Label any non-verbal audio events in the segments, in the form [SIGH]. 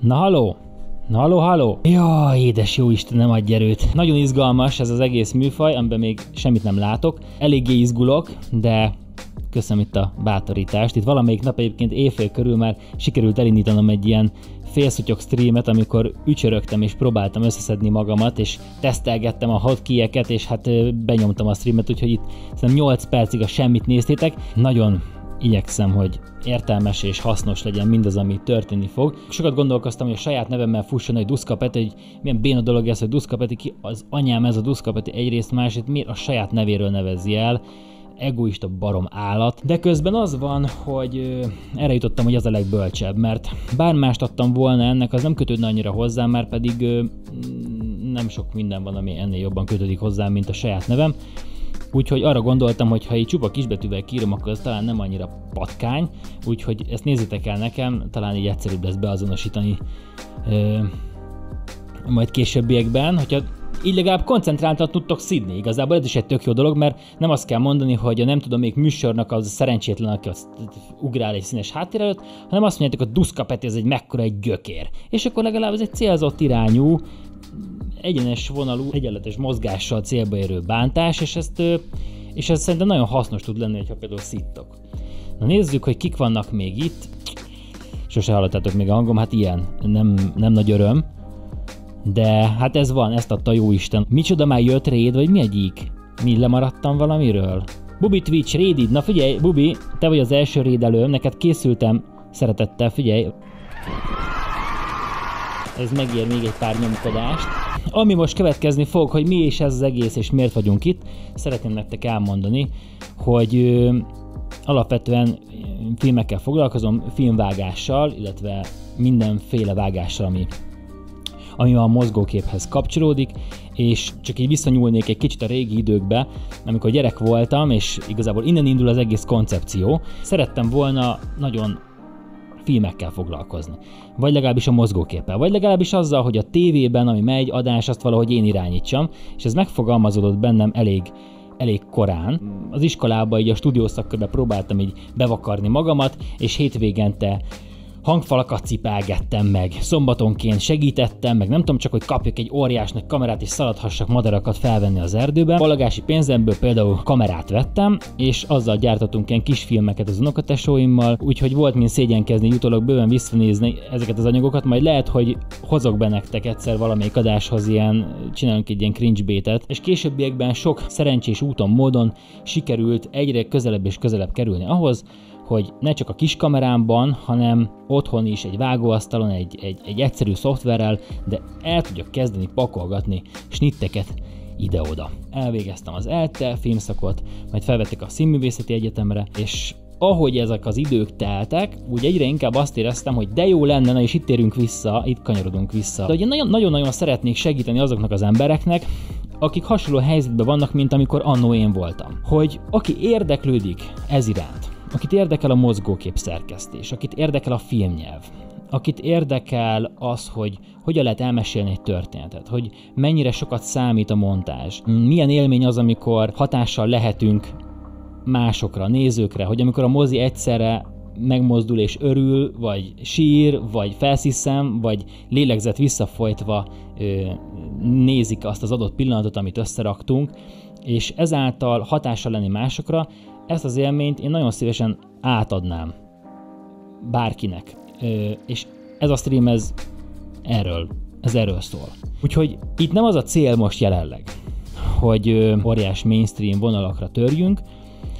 Na haló! Na haló, haló! Jaj, édes jó Isten, nem adj erőt! Nagyon izgalmas ez az egész műfaj, amiben még semmit nem látok. Eléggé izgulok, de köszönöm itt a bátorítást. Itt valamelyik nap egyébként éjfél körül már sikerült elindítanom egy ilyen félszutyok streamet, amikor ücsörögtem és próbáltam összeszedni magamat, és tesztelgettem a hotkeyeket, és hát benyomtam a streamet, úgyhogy itt szerintem 8 percig a semmit néztétek. Nagyon igyekszem, hogy értelmes és hasznos legyen mindaz, ami történni fog. Sokat gondolkoztam, hogy a saját nevemmel fusson egy Duszka hogy milyen béna dolog ez, hogy duszkapeti, ki az anyám ez a duszkapeti egyrészt, másrészt miért a saját nevéről nevezi el egoista barom állat, de közben az van, hogy erre jutottam, hogy az a legbölcsebb, mert bármást adtam volna ennek, az nem kötődne annyira hozzám, már pedig nem sok minden van, ami ennél jobban kötődik hozzám, mint a saját nevem. Úgyhogy arra gondoltam, hogy ha így csupa kisbetűvel kírom, akkor ez talán nem annyira patkány, úgyhogy ezt nézzétek el nekem, talán így egyszerűbb lesz beazonosítani ö, majd későbbiekben, hogyha így legalább koncentráltan tudtok szidni. Igazából ez is egy tök jó dolog, mert nem azt kell mondani, hogy a nem tudom még műsornak az szerencsétlen, aki azt ugrál egy színes háttér előtt, hanem azt mondjátok, hogy duszkapeti ez egy mekkora egy gyökér. És akkor legalább ez egy célzott irányú, egyenes vonalú, egyenletes mozgással célba érő bántás, és, ezt, és ez szerintem nagyon hasznos tud lenni, ha például szittok. Na nézzük, hogy kik vannak még itt. Sose hallottátok még a hangom, hát ilyen, nem, nem nagy öröm. De hát ez van, ezt adta jó Isten. Micsoda már jött réd, vagy mi egyik? Mi lemaradtam valamiről? Bubi Twitch, rédid, na figyelj, Bubi, te vagy az első rédelőm, neked készültem, szeretettel, figyelj ez megér még egy pár nyomkodást. Ami most következni fog, hogy mi is ez az egész, és miért vagyunk itt, szeretném nektek elmondani, hogy ö, alapvetően filmekkel foglalkozom, filmvágással, illetve mindenféle vágással, ami ami a mozgóképhez kapcsolódik, és csak így visszanyúlnék egy kicsit a régi időkbe, amikor gyerek voltam, és igazából innen indul az egész koncepció. Szerettem volna nagyon filmekkel foglalkozni. Vagy legalábbis a mozgóképpel, vagy legalábbis azzal, hogy a tévében, ami megy, adás, azt valahogy én irányítsam, és ez megfogalmazódott bennem elég elég korán. Az iskolában így a stúdiószakkörbe próbáltam így bevakarni magamat, és hétvégente hangfalakat cipelgettem meg, szombatonként segítettem, meg nem tudom csak, hogy kapjak egy óriásnak kamerát és szaladhassak madarakat felvenni az erdőben. Balagási pénzemből például kamerát vettem, és azzal gyártottunk ilyen kis filmeket az unokatesóimmal, úgyhogy volt mint szégyenkezni, jutolok bőven visszanézni ezeket az anyagokat, majd lehet, hogy hozok be nektek egyszer valamelyik adáshoz ilyen, csinálunk egy ilyen cringe bétet, és későbbiekben sok szerencsés úton, módon sikerült egyre közelebb és közelebb kerülni ahhoz, hogy ne csak a kis kamerámban, hanem otthon is egy vágóasztalon, egy, egy, egy egyszerű szoftverrel, de el tudjak kezdeni pakolgatni snitteket ide-oda. Elvégeztem az ELTE filmszakot, majd felvettek a Színművészeti Egyetemre, és ahogy ezek az idők teltek, úgy egyre inkább azt éreztem, hogy de jó lenne, na és itt térünk vissza, itt kanyarodunk vissza. De ugye nagyon-nagyon szeretnék segíteni azoknak az embereknek, akik hasonló helyzetben vannak, mint amikor annó én voltam. Hogy aki érdeklődik ez iránt, akit érdekel a mozgókép szerkesztés, akit érdekel a filmnyelv, akit érdekel az, hogy hogyan lehet elmesélni egy történetet, hogy mennyire sokat számít a montázs, milyen élmény az, amikor hatással lehetünk másokra, nézőkre, hogy amikor a mozi egyszerre megmozdul és örül, vagy sír, vagy felsziszem, vagy lélegzet visszafolytva ö, nézik azt az adott pillanatot, amit összeraktunk, és ezáltal hatással lenni másokra, ezt az élményt én nagyon szívesen átadnám bárkinek. Ö, és ez a stream, ez erről, ez erről szól. Úgyhogy itt nem az a cél most jelenleg, hogy óriás mainstream vonalakra törjünk,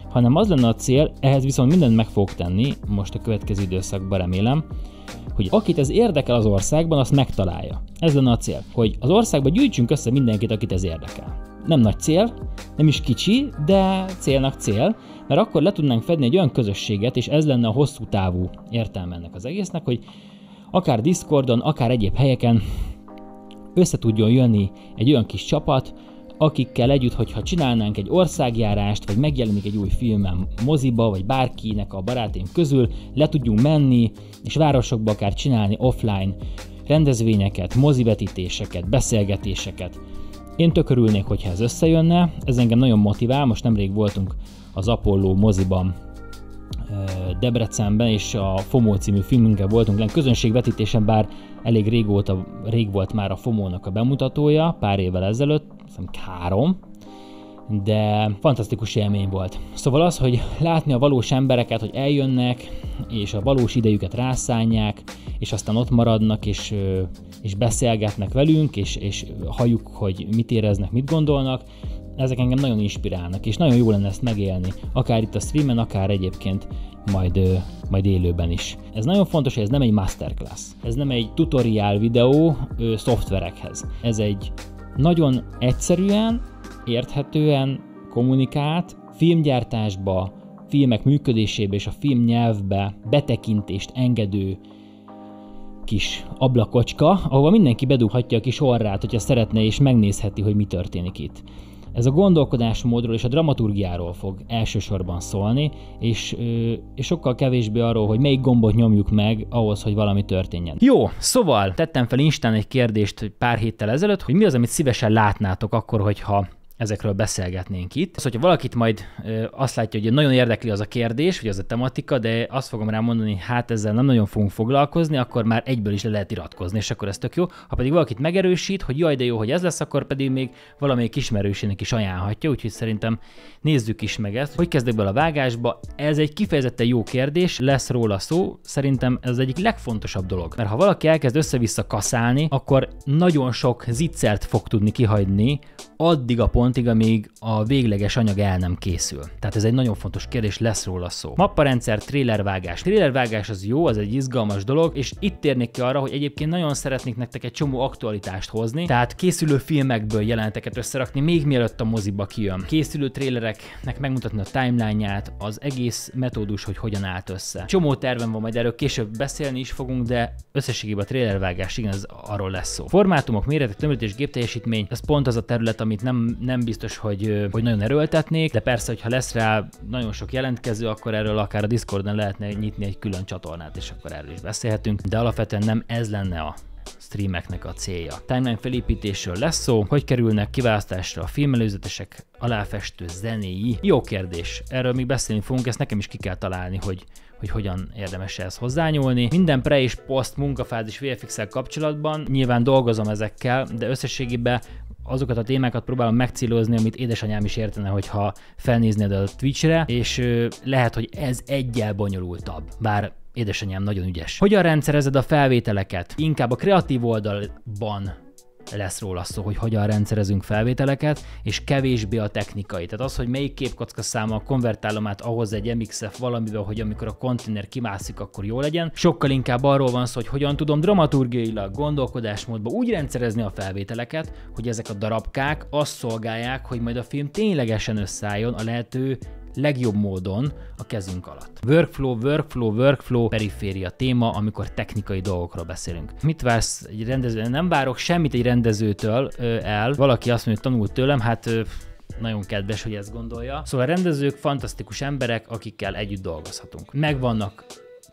hanem az lenne a cél, ehhez viszont mindent meg fogok tenni, most a következő időszakban remélem, hogy akit ez érdekel az országban, azt megtalálja. Ez lenne a cél, hogy az országban gyűjtsünk össze mindenkit, akit ez érdekel nem nagy cél, nem is kicsi, de célnak cél, mert akkor le tudnánk fedni egy olyan közösséget, és ez lenne a hosszú távú értelme ennek az egésznek, hogy akár Discordon, akár egyéb helyeken össze tudjon jönni egy olyan kis csapat, akikkel együtt, hogyha csinálnánk egy országjárást, vagy megjelenik egy új filmem moziba, vagy bárkinek a barátaim közül, le tudjunk menni, és városokba akár csinálni offline rendezvényeket, mozivetítéseket, beszélgetéseket, én tök örülnék, hogyha ez összejönne, ez engem nagyon motivál, most nemrég voltunk az Apollo moziban Debrecenben, és a FOMO című filmünkkel voltunk lenne közönségvetítésen, bár elég régóta, rég volt már a FOMO-nak a bemutatója, pár évvel ezelőtt, hiszem három, de fantasztikus élmény volt. Szóval az, hogy látni a valós embereket, hogy eljönnek, és a valós idejüket rászánják, és aztán ott maradnak, és, és beszélgetnek velünk, és, és halljuk, hogy mit éreznek, mit gondolnak, ezek engem nagyon inspirálnak, és nagyon jó lenne ezt megélni, akár itt a streamen, akár egyébként majd, majd élőben is. Ez nagyon fontos, hogy ez nem egy masterclass, ez nem egy tutoriál videó ö, szoftverekhez. Ez egy nagyon egyszerűen érthetően kommunikált, filmgyártásba, filmek működésébe és a filmnyelvbe betekintést engedő kis ablakocska, ahova mindenki bedughatja a kis orrát, hogyha szeretne, és megnézheti, hogy mi történik itt. Ez a gondolkodásmódról és a dramaturgiáról fog elsősorban szólni, és, és sokkal kevésbé arról, hogy melyik gombot nyomjuk meg ahhoz, hogy valami történjen. Jó, szóval tettem fel Instán egy kérdést pár héttel ezelőtt, hogy mi az, amit szívesen látnátok akkor, hogyha ezekről beszélgetnénk itt. Szóval, hogyha valakit majd azt látja, hogy nagyon érdekli az a kérdés, vagy az a tematika, de azt fogom rá mondani, hogy hát ezzel nem nagyon fogunk foglalkozni, akkor már egyből is le lehet iratkozni, és akkor ez tök jó. Ha pedig valakit megerősít, hogy jaj, de jó, hogy ez lesz, akkor pedig még valamelyik ismerősének is ajánlhatja, úgyhogy szerintem nézzük is meg ezt. Hogy kezdek bele a vágásba? Ez egy kifejezetten jó kérdés, lesz róla szó, szerintem ez az egyik legfontosabb dolog. Mert ha valaki elkezd össze-vissza kaszálni, akkor nagyon sok ziccert fog tudni kihagyni addig a pont, pontig, amíg a végleges anyag el nem készül. Tehát ez egy nagyon fontos kérdés, lesz róla szó. Mapparendszer, trélervágás. Trélervágás az jó, az egy izgalmas dolog, és itt térnék ki arra, hogy egyébként nagyon szeretnék nektek egy csomó aktualitást hozni, tehát készülő filmekből jelenteket összerakni, még mielőtt a moziba kijön. Készülő trélereknek megmutatni a timeline-ját, az egész metódus, hogy hogyan állt össze. Csomó tervem van, majd erről később beszélni is fogunk, de összességében a trélervágás igen, az arról lesz szó. Formátumok, méretek, tömörítés, gépteljesítmény, ez pont az a terület, amit nem, nem nem biztos, hogy, hogy nagyon erőltetnék, de persze, hogyha lesz rá nagyon sok jelentkező, akkor erről akár a Discordon lehetne nyitni egy külön csatornát, és akkor erről is beszélhetünk, de alapvetően nem ez lenne a streameknek a célja. Timeline felépítésről lesz szó, hogy kerülnek kiválasztásra a filmelőzetesek aláfestő zenéi. Jó kérdés, erről még beszélni fogunk, ezt nekem is ki kell találni, hogy hogy hogyan érdemes ehhez hozzányúlni. Minden pre és post munkafázis VFX-el kapcsolatban nyilván dolgozom ezekkel, de összességében azokat a témákat próbálom megcélozni, amit édesanyám is értene, hogyha felnéznéd a Twitch-re, és lehet, hogy ez egyel bonyolultabb, bár édesanyám nagyon ügyes. Hogyan rendszerezed a felvételeket? Inkább a kreatív oldalban lesz róla szó, hogy hogyan rendszerezünk felvételeket, és kevésbé a technikai. Tehát az, hogy melyik képkocka száma konvertálom át ahhoz egy MXF valamivel, hogy amikor a konténer kimászik, akkor jó legyen. Sokkal inkább arról van szó, hogy hogyan tudom dramaturgiailag, gondolkodásmódba úgy rendszerezni a felvételeket, hogy ezek a darabkák azt szolgálják, hogy majd a film ténylegesen összeálljon a lehető legjobb módon a kezünk alatt. Workflow, workflow, workflow periféria téma, amikor technikai dolgokról beszélünk. Mit vársz egy rendező? Nem várok semmit egy rendezőtől el. Valaki azt mondja, hogy tanult tőlem, hát nagyon kedves, hogy ezt gondolja. Szóval a rendezők fantasztikus emberek, akikkel együtt dolgozhatunk. Megvannak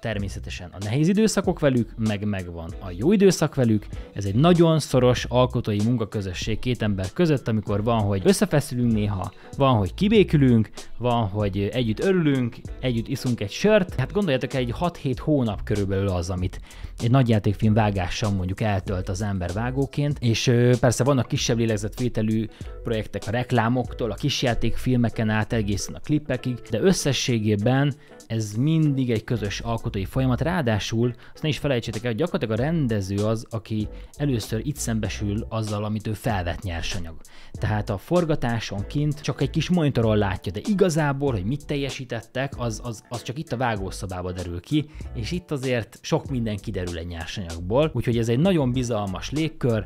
természetesen a nehéz időszakok velük, meg megvan a jó időszak velük. Ez egy nagyon szoros alkotói munkaközösség két ember között, amikor van, hogy összefeszülünk néha, van, hogy kibékülünk, van, hogy együtt örülünk, együtt iszunk egy sört. Hát gondoljatok, egy 6-7 hónap körülbelül az, amit egy nagyjátékfilm vágással mondjuk eltölt az ember vágóként, és persze vannak kisebb lélegzetvételű projektek a reklámoktól, a kisjátékfilmeken át egészen a klippekig, de összességében ez mindig egy közös alkotói folyamat, ráadásul azt ne is felejtsétek el, hogy gyakorlatilag a rendező az, aki először itt szembesül azzal, amit ő felvett nyersanyag. Tehát a forgatáson kint csak egy kis monitoron látja, de igazából, hogy mit teljesítettek, az, az, az csak itt a vágószobába derül ki, és itt azért sok minden kiderül egy nyersanyagból, úgyhogy ez egy nagyon bizalmas légkör,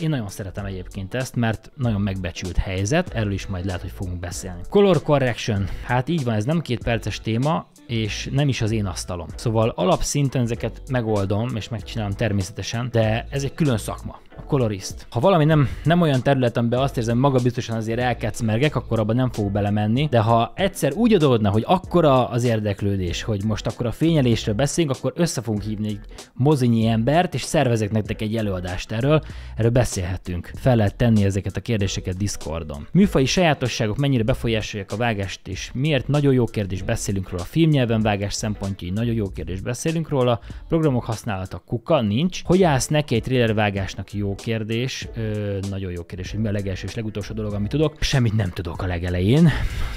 én nagyon szeretem egyébként ezt, mert nagyon megbecsült helyzet, erről is majd lehet, hogy fogunk beszélni. Color correction, hát így van, ez nem két perces téma, és nem is az én asztalom. Szóval alapszinten ezeket megoldom, és megcsinálom természetesen, de ez egy külön szakma koloriszt. Ha valami nem, nem olyan terület, amiben azt érzem, magabiztosan azért elkecmergek, akkor abban nem fog belemenni, de ha egyszer úgy adódna, hogy akkora az érdeklődés, hogy most akkor a fényelésről beszélünk, akkor össze fogunk hívni egy mozinyi embert, és szervezek nektek egy előadást erről, erről beszélhetünk. Fel lehet tenni ezeket a kérdéseket Discordon. Műfai sajátosságok mennyire befolyásolják a vágást, és miért nagyon jó kérdés beszélünk róla. A filmnyelven vágás szempontjai nagyon jó kérdés beszélünk róla. Programok használata kuka nincs. Hogy állsz neki egy trailer vágásnak jó jó kérdés, ö, nagyon jó kérdés, hogy mi a legelső és legutolsó dolog, amit tudok. Semmit nem tudok a legelején.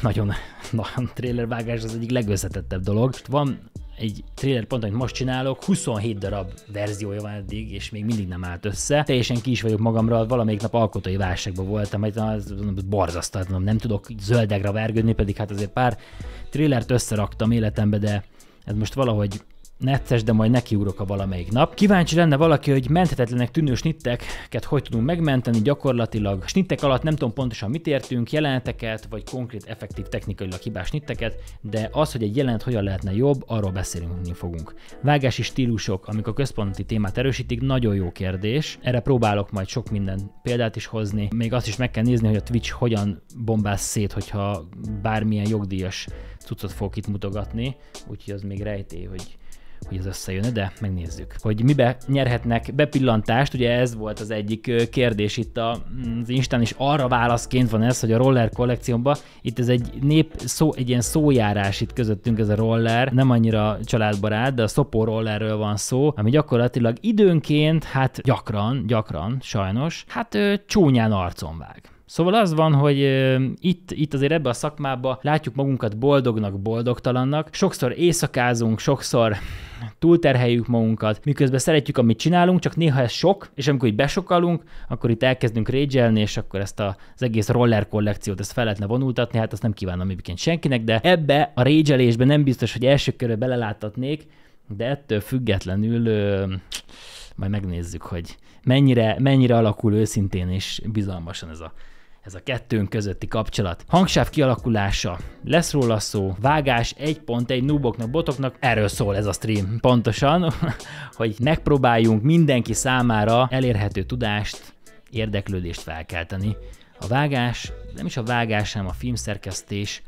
Nagyon, nagyon trailervágás az egyik legösszetettebb dolog. Van egy trailer pont, amit most csinálok, 27 darab verziója van eddig, és még mindig nem állt össze. Teljesen ki is vagyok magamra, valamelyik nap alkotói válságban voltam, hogy az borzasztatlan, nem tudok zöldegre vergődni, pedig hát azért pár trailert összeraktam életembe, de ez most valahogy netes, de majd nekiugrok a valamelyik nap. Kíváncsi lenne valaki, hogy menthetetlenek tűnő snitteket hogy tudunk megmenteni gyakorlatilag. Snittek alatt nem tudom pontosan mit értünk, jeleneteket, vagy konkrét effektív technikailag hibás snitteket, de az, hogy egy jelenet hogyan lehetne jobb, arról beszélünk fogunk. Vágási stílusok, amik a központi témát erősítik, nagyon jó kérdés. Erre próbálok majd sok minden példát is hozni. Még azt is meg kell nézni, hogy a Twitch hogyan bombáz szét, hogyha bármilyen jogdíjas cuccot fogok itt mutogatni, úgyhogy az még rejtély, hogy hogy ez összejön, de megnézzük, hogy mibe nyerhetnek bepillantást, ugye ez volt az egyik kérdés itt mm, az Instán, és arra válaszként van ez, hogy a roller kollekciómba itt ez egy nép, szó, egy ilyen szójárás itt közöttünk ez a roller, nem annyira családbarát, de a szopó rollerről van szó, ami gyakorlatilag időnként, hát gyakran, gyakran, sajnos, hát ő, csúnyán arcon vág. Szóval az van, hogy itt, itt azért ebbe a szakmába látjuk magunkat boldognak, boldogtalannak. Sokszor éjszakázunk, sokszor túlterheljük magunkat, miközben szeretjük, amit csinálunk, csak néha ez sok, és amikor így besokalunk, akkor itt elkezdünk régyelni, és akkor ezt a, az egész roller kollekciót ezt fel lehetne vonultatni, hát azt nem kívánom egyébként senkinek, de ebbe a régyelésbe nem biztos, hogy első körbe beleláthatnék, de ettől függetlenül ö, majd megnézzük, hogy mennyire, mennyire alakul őszintén és bizalmasan ez a ez a kettőnk közötti kapcsolat. Hangsáv kialakulása, lesz róla szó, vágás, egy pont, egy nuboknak, botoknak, erről szól ez a stream pontosan, [LAUGHS] hogy megpróbáljunk mindenki számára elérhető tudást, érdeklődést felkelteni. A vágás, nem is a vágás, hanem a filmszerkesztés,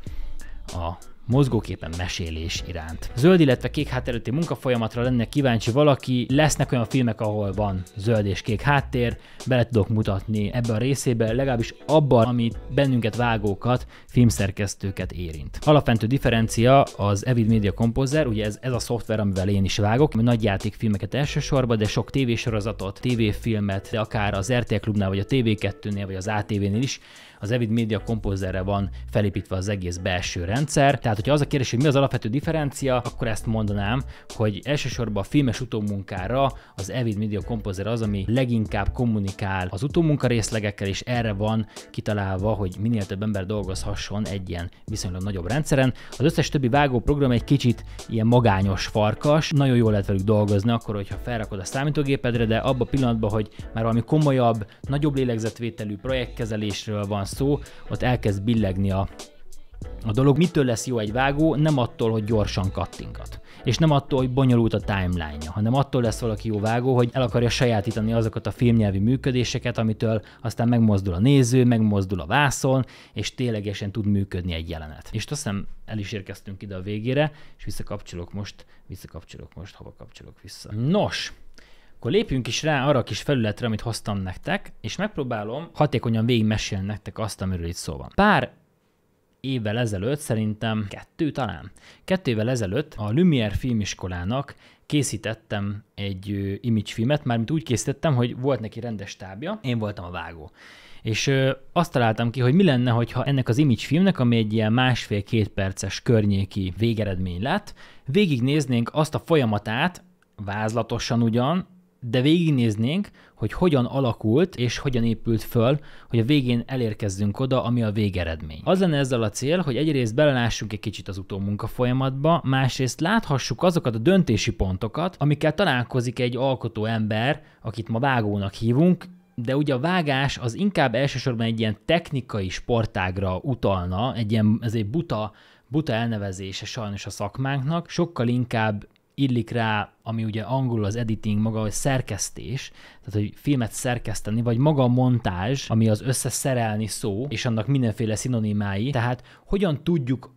a mozgóképen mesélés iránt. Zöld, illetve kék háttér munkafolyamatra lenne kíváncsi valaki, lesznek olyan filmek, ahol van zöld és kék háttér, bele tudok mutatni ebbe a részébe, legalábbis abban, ami bennünket vágókat, filmszerkesztőket érint. Alapvető differencia az Evid Media Composer, ugye ez, ez a szoftver, amivel én is vágok, ami nagy játékfilmeket elsősorban, de sok tévésorozatot, tévéfilmet, de akár az RTL Klubnál, vagy a TV2-nél, vagy az ATV-nél is az Evid Media Composerre van felépítve az egész belső rendszer. Tehát, hogyha az a kérdés, hogy mi az alapvető differencia, akkor ezt mondanám, hogy elsősorban a filmes utómunkára az Evid Media Composer az, ami leginkább kommunikál az utómunka részlegekkel, és erre van kitalálva, hogy minél több ember dolgozhasson egy ilyen viszonylag nagyobb rendszeren. Az összes többi vágó program egy kicsit ilyen magányos farkas, nagyon jól lehet velük dolgozni akkor, hogyha felrakod a számítógépedre, de abba a pillanatban, hogy már valami komolyabb, nagyobb lélegzetvételű projektkezelésről van szó, ott elkezd billegni a, a dolog. Mitől lesz jó egy vágó? Nem attól, hogy gyorsan kattingat. És nem attól, hogy bonyolult a timeline-ja, hanem attól lesz valaki jó vágó, hogy el akarja sajátítani azokat a filmnyelvi működéseket, amitől aztán megmozdul a néző, megmozdul a vászon, és ténylegesen tud működni egy jelenet. És azt hiszem el is érkeztünk ide a végére, és visszakapcsolok most, visszakapcsolok most, hova kapcsolok vissza. Nos, akkor lépjünk is rá arra a kis felületre, amit hoztam nektek, és megpróbálom hatékonyan végigmesélni nektek azt, amiről itt szó van. Pár évvel ezelőtt, szerintem kettő talán, kettő évvel ezelőtt a Lumière filmiskolának készítettem egy image filmet, mármint úgy készítettem, hogy volt neki rendes tábja, én voltam a vágó. És ö, azt találtam ki, hogy mi lenne, hogyha ennek az image filmnek, ami egy ilyen másfél-két perces környéki végeredmény lett, végignéznénk azt a folyamatát, vázlatosan ugyan, de végignéznénk, hogy hogyan alakult és hogyan épült föl, hogy a végén elérkezzünk oda, ami a végeredmény. Az lenne ezzel a cél, hogy egyrészt belelássunk egy kicsit az utómunka folyamatba, másrészt láthassuk azokat a döntési pontokat, amikkel találkozik egy alkotó ember, akit ma vágónak hívunk, de ugye a vágás az inkább elsősorban egy ilyen technikai sportágra utalna, egy ilyen, ez egy buta buta elnevezése sajnos a szakmánknak, sokkal inkább illik rá, ami ugye angolul az editing maga, hogy szerkesztés, tehát hogy filmet szerkeszteni, vagy maga a montázs, ami az összeszerelni szó, és annak mindenféle szinonimái, tehát hogyan tudjuk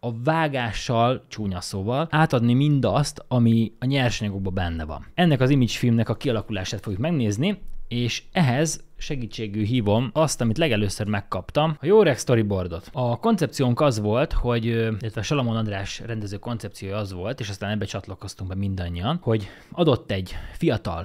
a vágással, csúnya szóval, átadni mindazt, ami a nyersanyagokban benne van. Ennek az image filmnek a kialakulását fogjuk megnézni, és ehhez segítségű hívom azt, amit legelőször megkaptam, a Jórex storyboardot. A koncepciónk az volt, hogy, illetve Salamon András rendező koncepciója az volt, és aztán ebbe csatlakoztunk be mindannyian, hogy adott egy fiatal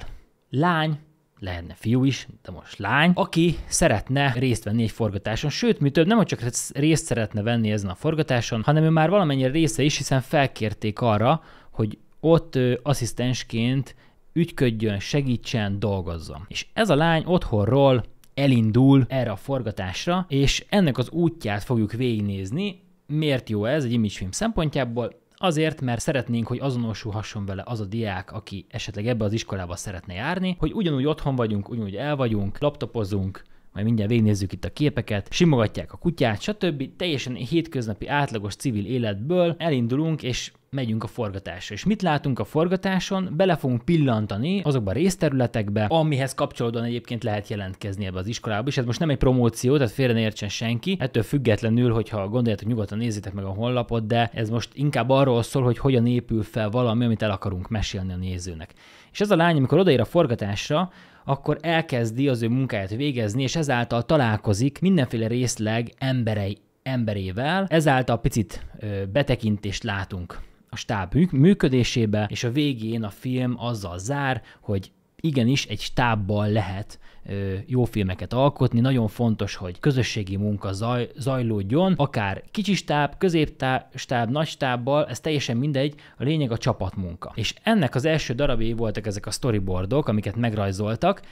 lány, lehetne fiú is, de most lány, aki szeretne részt venni egy forgatáson, sőt, mi több, nem csak részt szeretne venni ezen a forgatáson, hanem ő már valamennyire része is, hiszen felkérték arra, hogy ott ö, asszisztensként ügyködjön, segítsen, dolgozzon. És ez a lány otthonról elindul erre a forgatásra, és ennek az útját fogjuk végignézni. Miért jó ez egy film szempontjából? Azért, mert szeretnénk, hogy azonosulhasson vele az a diák, aki esetleg ebbe az iskolába szeretne járni, hogy ugyanúgy otthon vagyunk, ugyanúgy el vagyunk, laptopozunk, majd mindjárt végignézzük itt a képeket, simogatják a kutyát, stb. Teljesen hétköznapi átlagos civil életből elindulunk, és megyünk a forgatásra. És mit látunk a forgatáson? Bele fogunk pillantani azokba a részterületekbe, amihez kapcsolódóan egyébként lehet jelentkezni ebbe az iskolába. És ez most nem egy promóció, tehát félre ne értsen senki. Ettől függetlenül, hogyha gondoljátok nyugodtan, nézzétek meg a honlapot, de ez most inkább arról szól, hogy hogyan épül fel valami, amit el akarunk mesélni a nézőnek. És ez a lány, amikor odaér a forgatásra, akkor elkezdi az ő munkáját végezni, és ezáltal találkozik mindenféle részleg emberei, emberével, ezáltal picit ö, betekintést látunk a stáb működésébe, és a végén a film azzal zár, hogy igenis egy stábbal lehet ö, jó filmeket alkotni. Nagyon fontos, hogy közösségi munka zaj, zajlódjon, akár kicsi stáb, középstáb, nagy stábbal, ez teljesen mindegy, a lényeg a csapatmunka. És ennek az első darabé voltak ezek a storyboardok, amiket megrajzoltak,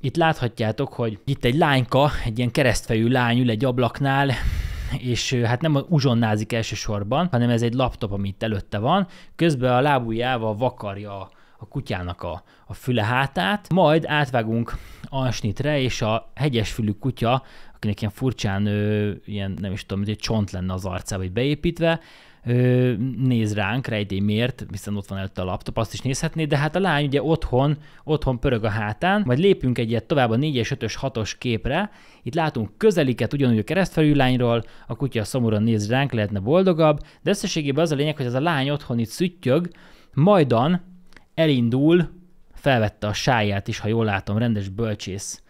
itt láthatjátok, hogy itt egy lányka, egy ilyen keresztfejű lány ül egy ablaknál, és hát nem uzsonnázik elsősorban, hanem ez egy laptop, itt előtte van, közben a lábujjával vakarja a kutyának a, a füle hátát, majd átvágunk Ansnitre, és a hegyes fülű kutya, akinek ilyen furcsán, ö, ilyen nem is tudom, egy csont lenne az arcába, vagy beépítve, néz ránk, rejtély miért, hiszen ott van előtt a laptop, azt is nézhetné, de hát a lány ugye otthon, otthon pörög a hátán, majd lépünk egyet tovább a 4-es, 5-ös, 6-os képre, itt látunk közeliket ugyanúgy a keresztfelű lányról, a kutya szomorúan néz ránk, lehetne boldogabb, de összességében az a lényeg, hogy ez a lány otthon itt szüttyög, majdan elindul, felvette a sáját is, ha jól látom, rendes bölcsész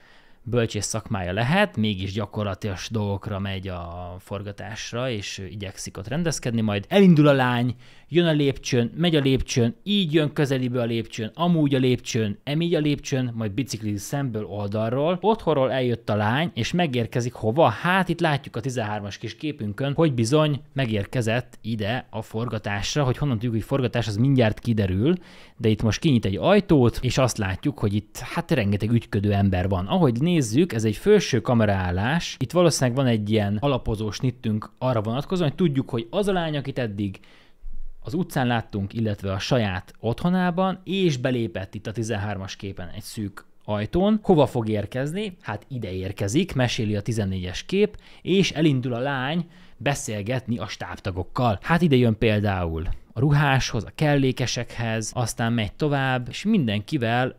bölcsész szakmája lehet, mégis gyakorlatilag dolgokra megy a forgatásra, és igyekszik ott rendezkedni, majd elindul a lány, jön a lépcsőn, megy a lépcsőn, így jön közelibe a lépcsőn, amúgy a lépcsőn, emígy a lépcsőn, majd bicikliz szemből oldalról, otthonról eljött a lány, és megérkezik hova? Hát itt látjuk a 13-as kis képünkön, hogy bizony megérkezett ide a forgatásra, hogy honnan tudjuk, hogy forgatás az mindjárt kiderül, de itt most kinyit egy ajtót, és azt látjuk, hogy itt hát rengeteg ügyködő ember van. Ahogy nézzük, ez egy felső kameraállás, itt valószínűleg van egy ilyen alapozó snittünk arra vonatkozóan, hogy tudjuk, hogy az a lány, akit eddig az utcán láttunk, illetve a saját otthonában, és belépett itt a 13-as képen egy szűk ajtón. Hova fog érkezni? Hát ide érkezik, meséli a 14-es kép, és elindul a lány beszélgetni a stábtagokkal. Hát ide jön például a ruháshoz, a kellékesekhez, aztán megy tovább, és mindenkivel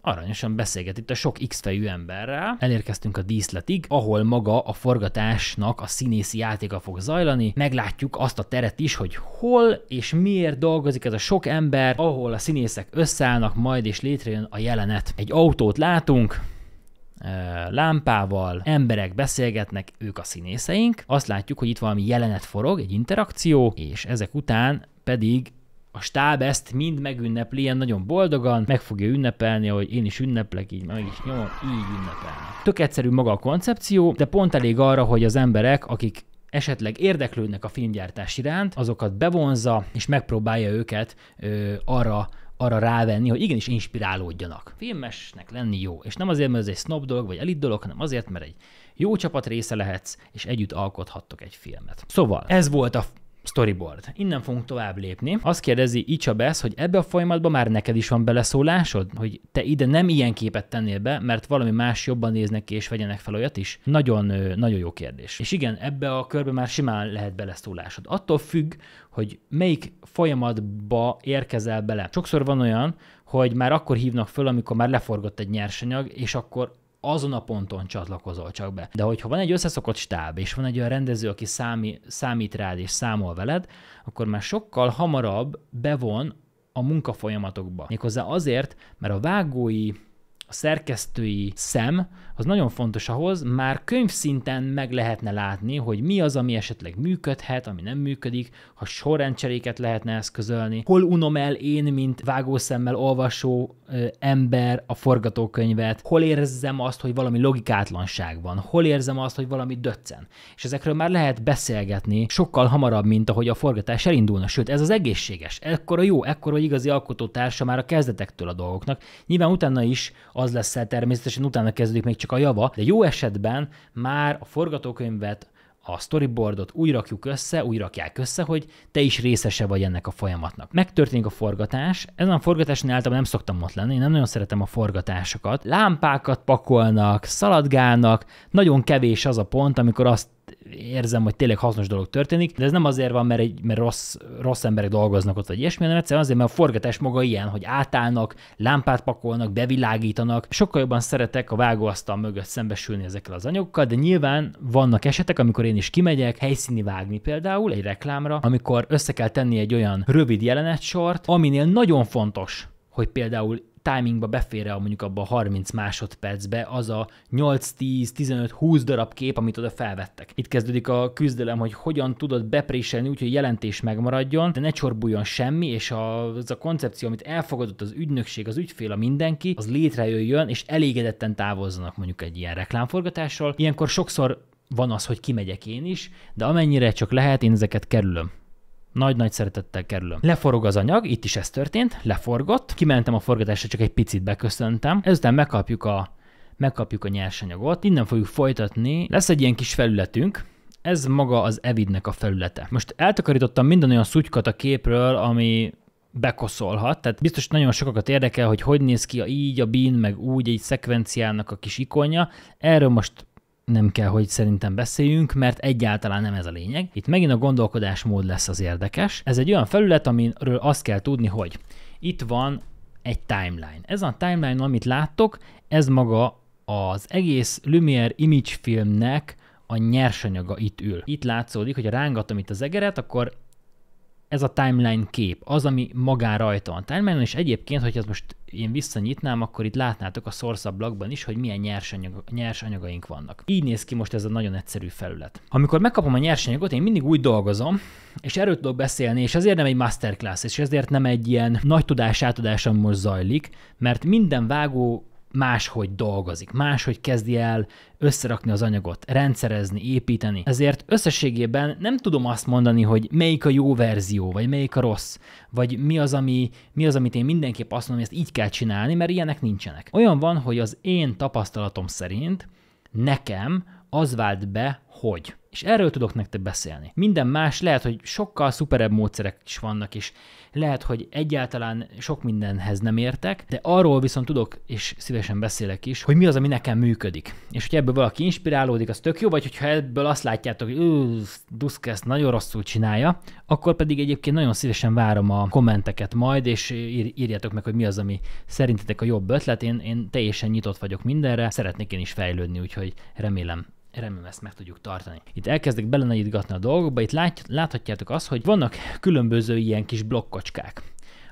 aranyosan beszélget itt a sok X-fejű emberrel. Elérkeztünk a díszletig, ahol maga a forgatásnak a színészi játéka fog zajlani. Meglátjuk azt a teret is, hogy hol és miért dolgozik ez a sok ember, ahol a színészek összeállnak, majd és létrejön a jelenet. Egy autót látunk, lámpával, emberek beszélgetnek, ők a színészeink. Azt látjuk, hogy itt valami jelenet forog, egy interakció, és ezek után pedig a stáb ezt mind megünnepli, ilyen nagyon boldogan, meg fogja ünnepelni, hogy én is ünneplek, így meg is nyomom, így ünnepelnek. Tök egyszerű maga a koncepció, de pont elég arra, hogy az emberek, akik esetleg érdeklődnek a filmgyártás iránt, azokat bevonza, és megpróbálja őket ö, arra arra rávenni, hogy igenis inspirálódjanak. Filmesnek lenni jó, és nem azért, mert ez egy snob dolog, vagy elit dolog, hanem azért, mert egy jó csapat része lehetsz, és együtt alkothattok egy filmet. Szóval ez volt a storyboard. Innen fogunk tovább lépni. Azt kérdezi Besz, hogy ebbe a folyamatban már neked is van beleszólásod? Hogy te ide nem ilyen képet tennél be, mert valami más jobban néznek ki, és vegyenek fel olyat is? Nagyon, nagyon jó kérdés. És igen, ebbe a körbe már simán lehet beleszólásod. Attól függ, hogy melyik folyamatba érkezel bele. Sokszor van olyan, hogy már akkor hívnak föl, amikor már leforgott egy nyersanyag, és akkor azon a ponton csatlakozol csak be. De hogyha van egy összeszokott stáb, és van egy olyan rendező, aki számi, számít rád és számol veled, akkor már sokkal hamarabb bevon a munkafolyamatokba. Méghozzá azért, mert a vágói a szerkesztői szem az nagyon fontos ahhoz, már könyvszinten meg lehetne látni, hogy mi az, ami esetleg működhet, ami nem működik, ha sorrendcseréket lehetne eszközölni, hol unom el én, mint vágószemmel olvasó ö, ember a forgatókönyvet, hol érzem azt, hogy valami logikátlanság van, hol érzem azt, hogy valami döccen. És ezekről már lehet beszélgetni sokkal hamarabb, mint ahogy a forgatás elindulna. Sőt, ez az egészséges. Ekkora jó, ekkora igazi alkotótársa már a kezdetektől a dolgoknak. Nyilván utána is az lesz el természetesen, utána kezdődik még csak a java, de jó esetben már a forgatókönyvet, a storyboardot úgy rakjuk össze, úgy rakják össze, hogy te is részese vagy ennek a folyamatnak. Megtörténik a forgatás, ezen a forgatáson általában nem szoktam ott lenni, én nem nagyon szeretem a forgatásokat. Lámpákat pakolnak, szaladgálnak, nagyon kevés az a pont, amikor azt érzem, hogy tényleg hasznos dolog történik, de ez nem azért van, mert, egy, mert rossz, rossz emberek dolgoznak ott, vagy ilyesmi, hanem egyszerűen azért, mert a forgatás maga ilyen, hogy átállnak, lámpát pakolnak, bevilágítanak. Sokkal jobban szeretek a vágóasztal mögött szembesülni ezekkel az anyagokkal, de nyilván vannak esetek, amikor én is kimegyek helyszíni vágni például egy reklámra, amikor össze kell tenni egy olyan rövid jelenetsort, aminél nagyon fontos, hogy például timingba befér a, mondjuk abba a 30 másodpercbe az a 8-10-15-20 darab kép, amit oda felvettek. Itt kezdődik a küzdelem, hogy hogyan tudod bepréselni úgyhogy hogy jelentés megmaradjon, de ne csorbuljon semmi, és a, az a koncepció, amit elfogadott az ügynökség, az ügyfél, a mindenki, az létrejöjjön, és elégedetten távozzanak mondjuk egy ilyen reklámforgatásról. Ilyenkor sokszor van az, hogy kimegyek én is, de amennyire csak lehet, én ezeket kerülöm. Nagy-nagy szeretettel kerülöm. Leforog az anyag, itt is ez történt, leforgott, kimentem a forgatásra, csak egy picit beköszöntem, ezután megkapjuk a megkapjuk a nyersanyagot, innen fogjuk folytatni, lesz egy ilyen kis felületünk, ez maga az Evidnek a felülete. Most eltakarítottam minden olyan szutykat a képről, ami bekoszolhat, tehát biztos nagyon sokakat érdekel, hogy hogy néz ki a így, a bin, meg úgy egy szekvenciának a kis ikonja. Erről most nem kell, hogy szerintem beszéljünk, mert egyáltalán nem ez a lényeg. Itt megint a gondolkodásmód lesz az érdekes. Ez egy olyan felület, amiről azt kell tudni, hogy itt van egy timeline. Ez a timeline, amit láttok, ez maga az egész Lumière Image filmnek a nyersanyaga itt ül. Itt látszódik, hogy rángatom itt az egeret, akkor ez a timeline kép, az, ami magán rajta van. Timeline és egyébként, hogyha ezt most én visszanyitnám, akkor itt látnátok a source blogban is, hogy milyen nyersanyag, nyersanyagaink vannak. Így néz ki most ez a nagyon egyszerű felület. Amikor megkapom a nyersanyagot, én mindig úgy dolgozom, és erről tudok beszélni, és ezért nem egy masterclass, és ezért nem egy ilyen nagy tudás átadás, ami most zajlik, mert minden vágó máshogy dolgozik, máshogy kezdi el összerakni az anyagot, rendszerezni, építeni. Ezért összességében nem tudom azt mondani, hogy melyik a jó verzió, vagy melyik a rossz, vagy mi az, ami, mi az amit én mindenképp azt mondom, hogy ezt így kell csinálni, mert ilyenek nincsenek. Olyan van, hogy az én tapasztalatom szerint nekem az vált be, hogy és erről tudok nektek beszélni. Minden más lehet, hogy sokkal szuperebb módszerek is vannak, és lehet, hogy egyáltalán sok mindenhez nem értek, de arról viszont tudok, és szívesen beszélek is, hogy mi az, ami nekem működik. És hogy ebből valaki inspirálódik, az tök jó, vagy hogyha ebből azt látjátok, hogy Duszke ezt nagyon rosszul csinálja, akkor pedig egyébként nagyon szívesen várom a kommenteket majd, és írjátok meg, hogy mi az, ami szerintetek a jobb ötlet. Én, én teljesen nyitott vagyok mindenre, szeretnék én is fejlődni, úgyhogy remélem remélem ezt meg tudjuk tartani. Itt elkezdek belenagyítgatni a dolgokba, itt lát, láthatjátok azt, hogy vannak különböző ilyen kis blokkocskák.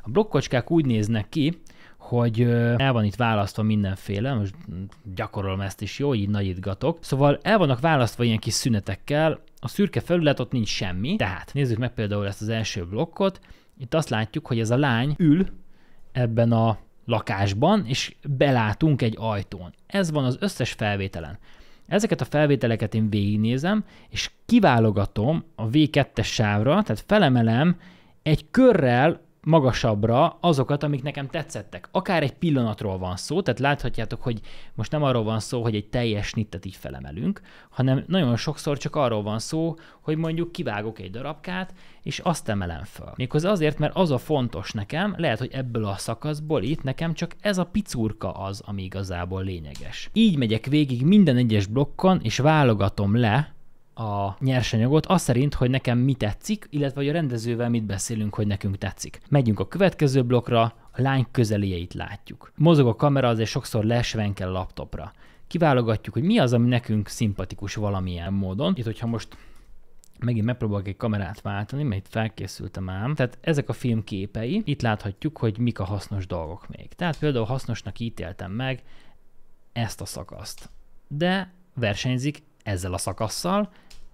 A blokkocskák úgy néznek ki, hogy el van itt választva mindenféle, most gyakorolom ezt is, jó, így nagyítgatok. Szóval el vannak választva ilyen kis szünetekkel, a szürke felület ott nincs semmi, tehát nézzük meg például ezt az első blokkot, itt azt látjuk, hogy ez a lány ül ebben a lakásban, és belátunk egy ajtón. Ez van az összes felvételen. Ezeket a felvételeket én végignézem, és kiválogatom a V2-es sávra, tehát felemelem egy körrel magasabbra azokat, amik nekem tetszettek. Akár egy pillanatról van szó, tehát láthatjátok, hogy most nem arról van szó, hogy egy teljes snittet így felemelünk, hanem nagyon sokszor csak arról van szó, hogy mondjuk kivágok egy darabkát, és azt emelem föl. Méghozzá azért, mert az a fontos nekem, lehet, hogy ebből a szakaszból itt nekem csak ez a picurka az, ami igazából lényeges. Így megyek végig minden egyes blokkon, és válogatom le, a nyersanyagot, az szerint, hogy nekem mi tetszik, illetve hogy a rendezővel mit beszélünk, hogy nekünk tetszik. Megyünk a következő blokkra, a lány közeléjeit látjuk. Mozog a kamera, azért sokszor kell a laptopra. Kiválogatjuk, hogy mi az, ami nekünk szimpatikus valamilyen módon. Itt, hogyha most megint megpróbálok egy kamerát váltani, mert itt felkészültem ám. Tehát ezek a film képei, itt láthatjuk, hogy mik a hasznos dolgok még. Tehát például hasznosnak ítéltem meg ezt a szakaszt. De versenyzik ezzel a szakasszal,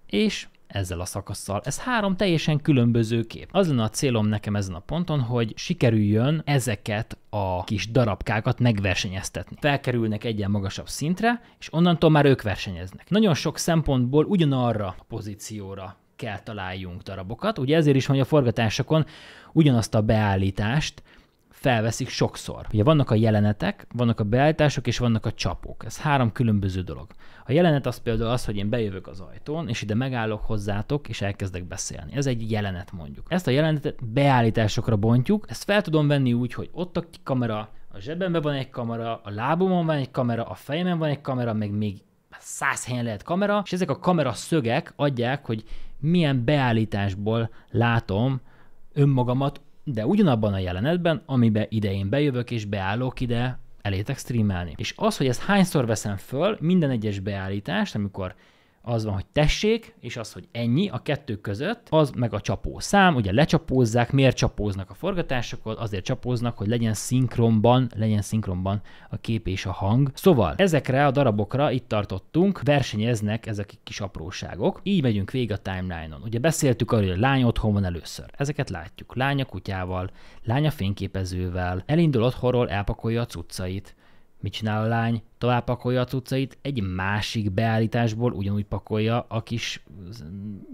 és ezzel a szakasszal. Ez három teljesen különböző kép. Az lenne a célom nekem ezen a ponton, hogy sikerüljön ezeket a kis darabkákat megversenyeztetni. Felkerülnek egyen magasabb szintre, és onnantól már ők versenyeznek. Nagyon sok szempontból ugyanarra a pozícióra kell találjunk darabokat. Ugye ezért is, hogy a forgatásokon ugyanazt a beállítást felveszik sokszor. Ugye vannak a jelenetek, vannak a beállítások, és vannak a csapok. Ez három különböző dolog. A jelenet az például az, hogy én bejövök az ajtón, és ide megállok hozzátok, és elkezdek beszélni. Ez egy jelenet mondjuk. Ezt a jelenetet beállításokra bontjuk, ezt fel tudom venni úgy, hogy ott a kamera, a zsebemben van egy kamera, a lábomon van egy kamera, a fejemen van egy kamera, meg még száz helyen lehet kamera, és ezek a kamera szögek adják, hogy milyen beállításból látom önmagamat, de ugyanabban a jelenetben, amiben idején bejövök és beállok ide elétek streamelni. És az, hogy ezt hányszor veszem föl, minden egyes beállítást, amikor az van, hogy tessék, és az, hogy ennyi a kettő között, az meg a szám ugye lecsapózzák, miért csapóznak a forgatásokon, azért csapóznak, hogy legyen szinkronban, legyen szinkronban a kép és a hang. Szóval ezekre a darabokra itt tartottunk, versenyeznek ezek a kis apróságok. Így megyünk végig a timeline-on. Ugye beszéltük arról, hogy a lány otthon van először. Ezeket látjuk. Lánya kutyával, lánya fényképezővel, elindul otthonról, elpakolja a cuccait Mit csinál a lány? Tovább pakolja a cuccait, egy másik beállításból ugyanúgy pakolja a kis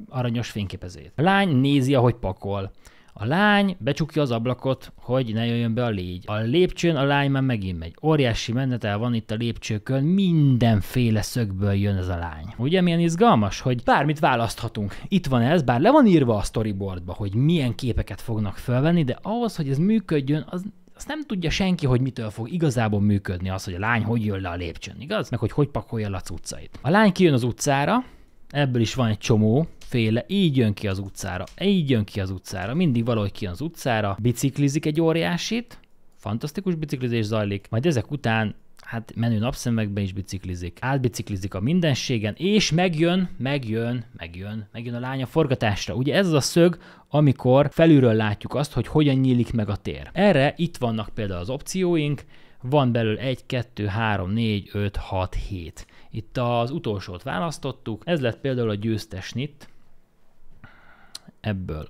aranyos fényképezőjét. A lány nézi, ahogy pakol. A lány becsukja az ablakot, hogy ne jöjjön be a légy. A lépcsőn a lány már megint megy. Óriási menetel van itt a lépcsőkön, mindenféle szögből jön ez a lány. Ugye milyen izgalmas, hogy bármit választhatunk. Itt van ez, bár le van írva a storyboardba, hogy milyen képeket fognak felvenni, de ahhoz, hogy ez működjön, az azt nem tudja senki, hogy mitől fog igazából működni az, hogy a lány hogy jön le a lépcsőn, igaz? Meg hogy hogy pakolja le a cuccait. A lány kijön az utcára, ebből is van egy csomó, féle, így jön ki az utcára, így jön ki az utcára, mindig valahogy ki az utcára, biciklizik egy óriásit, fantasztikus biciklizés zajlik, majd ezek után hát menő napszemekben is biciklizik. Átbiciklizik a mindenségen, és megjön, megjön, megjön, megjön a lánya forgatásra. Ugye ez az a szög, amikor felülről látjuk azt, hogy hogyan nyílik meg a tér. Erre itt vannak például az opcióink, van belül 1, 2, 3, 4, 5, 6, 7. Itt az utolsót választottuk, ez lett például a győztes nit ebből.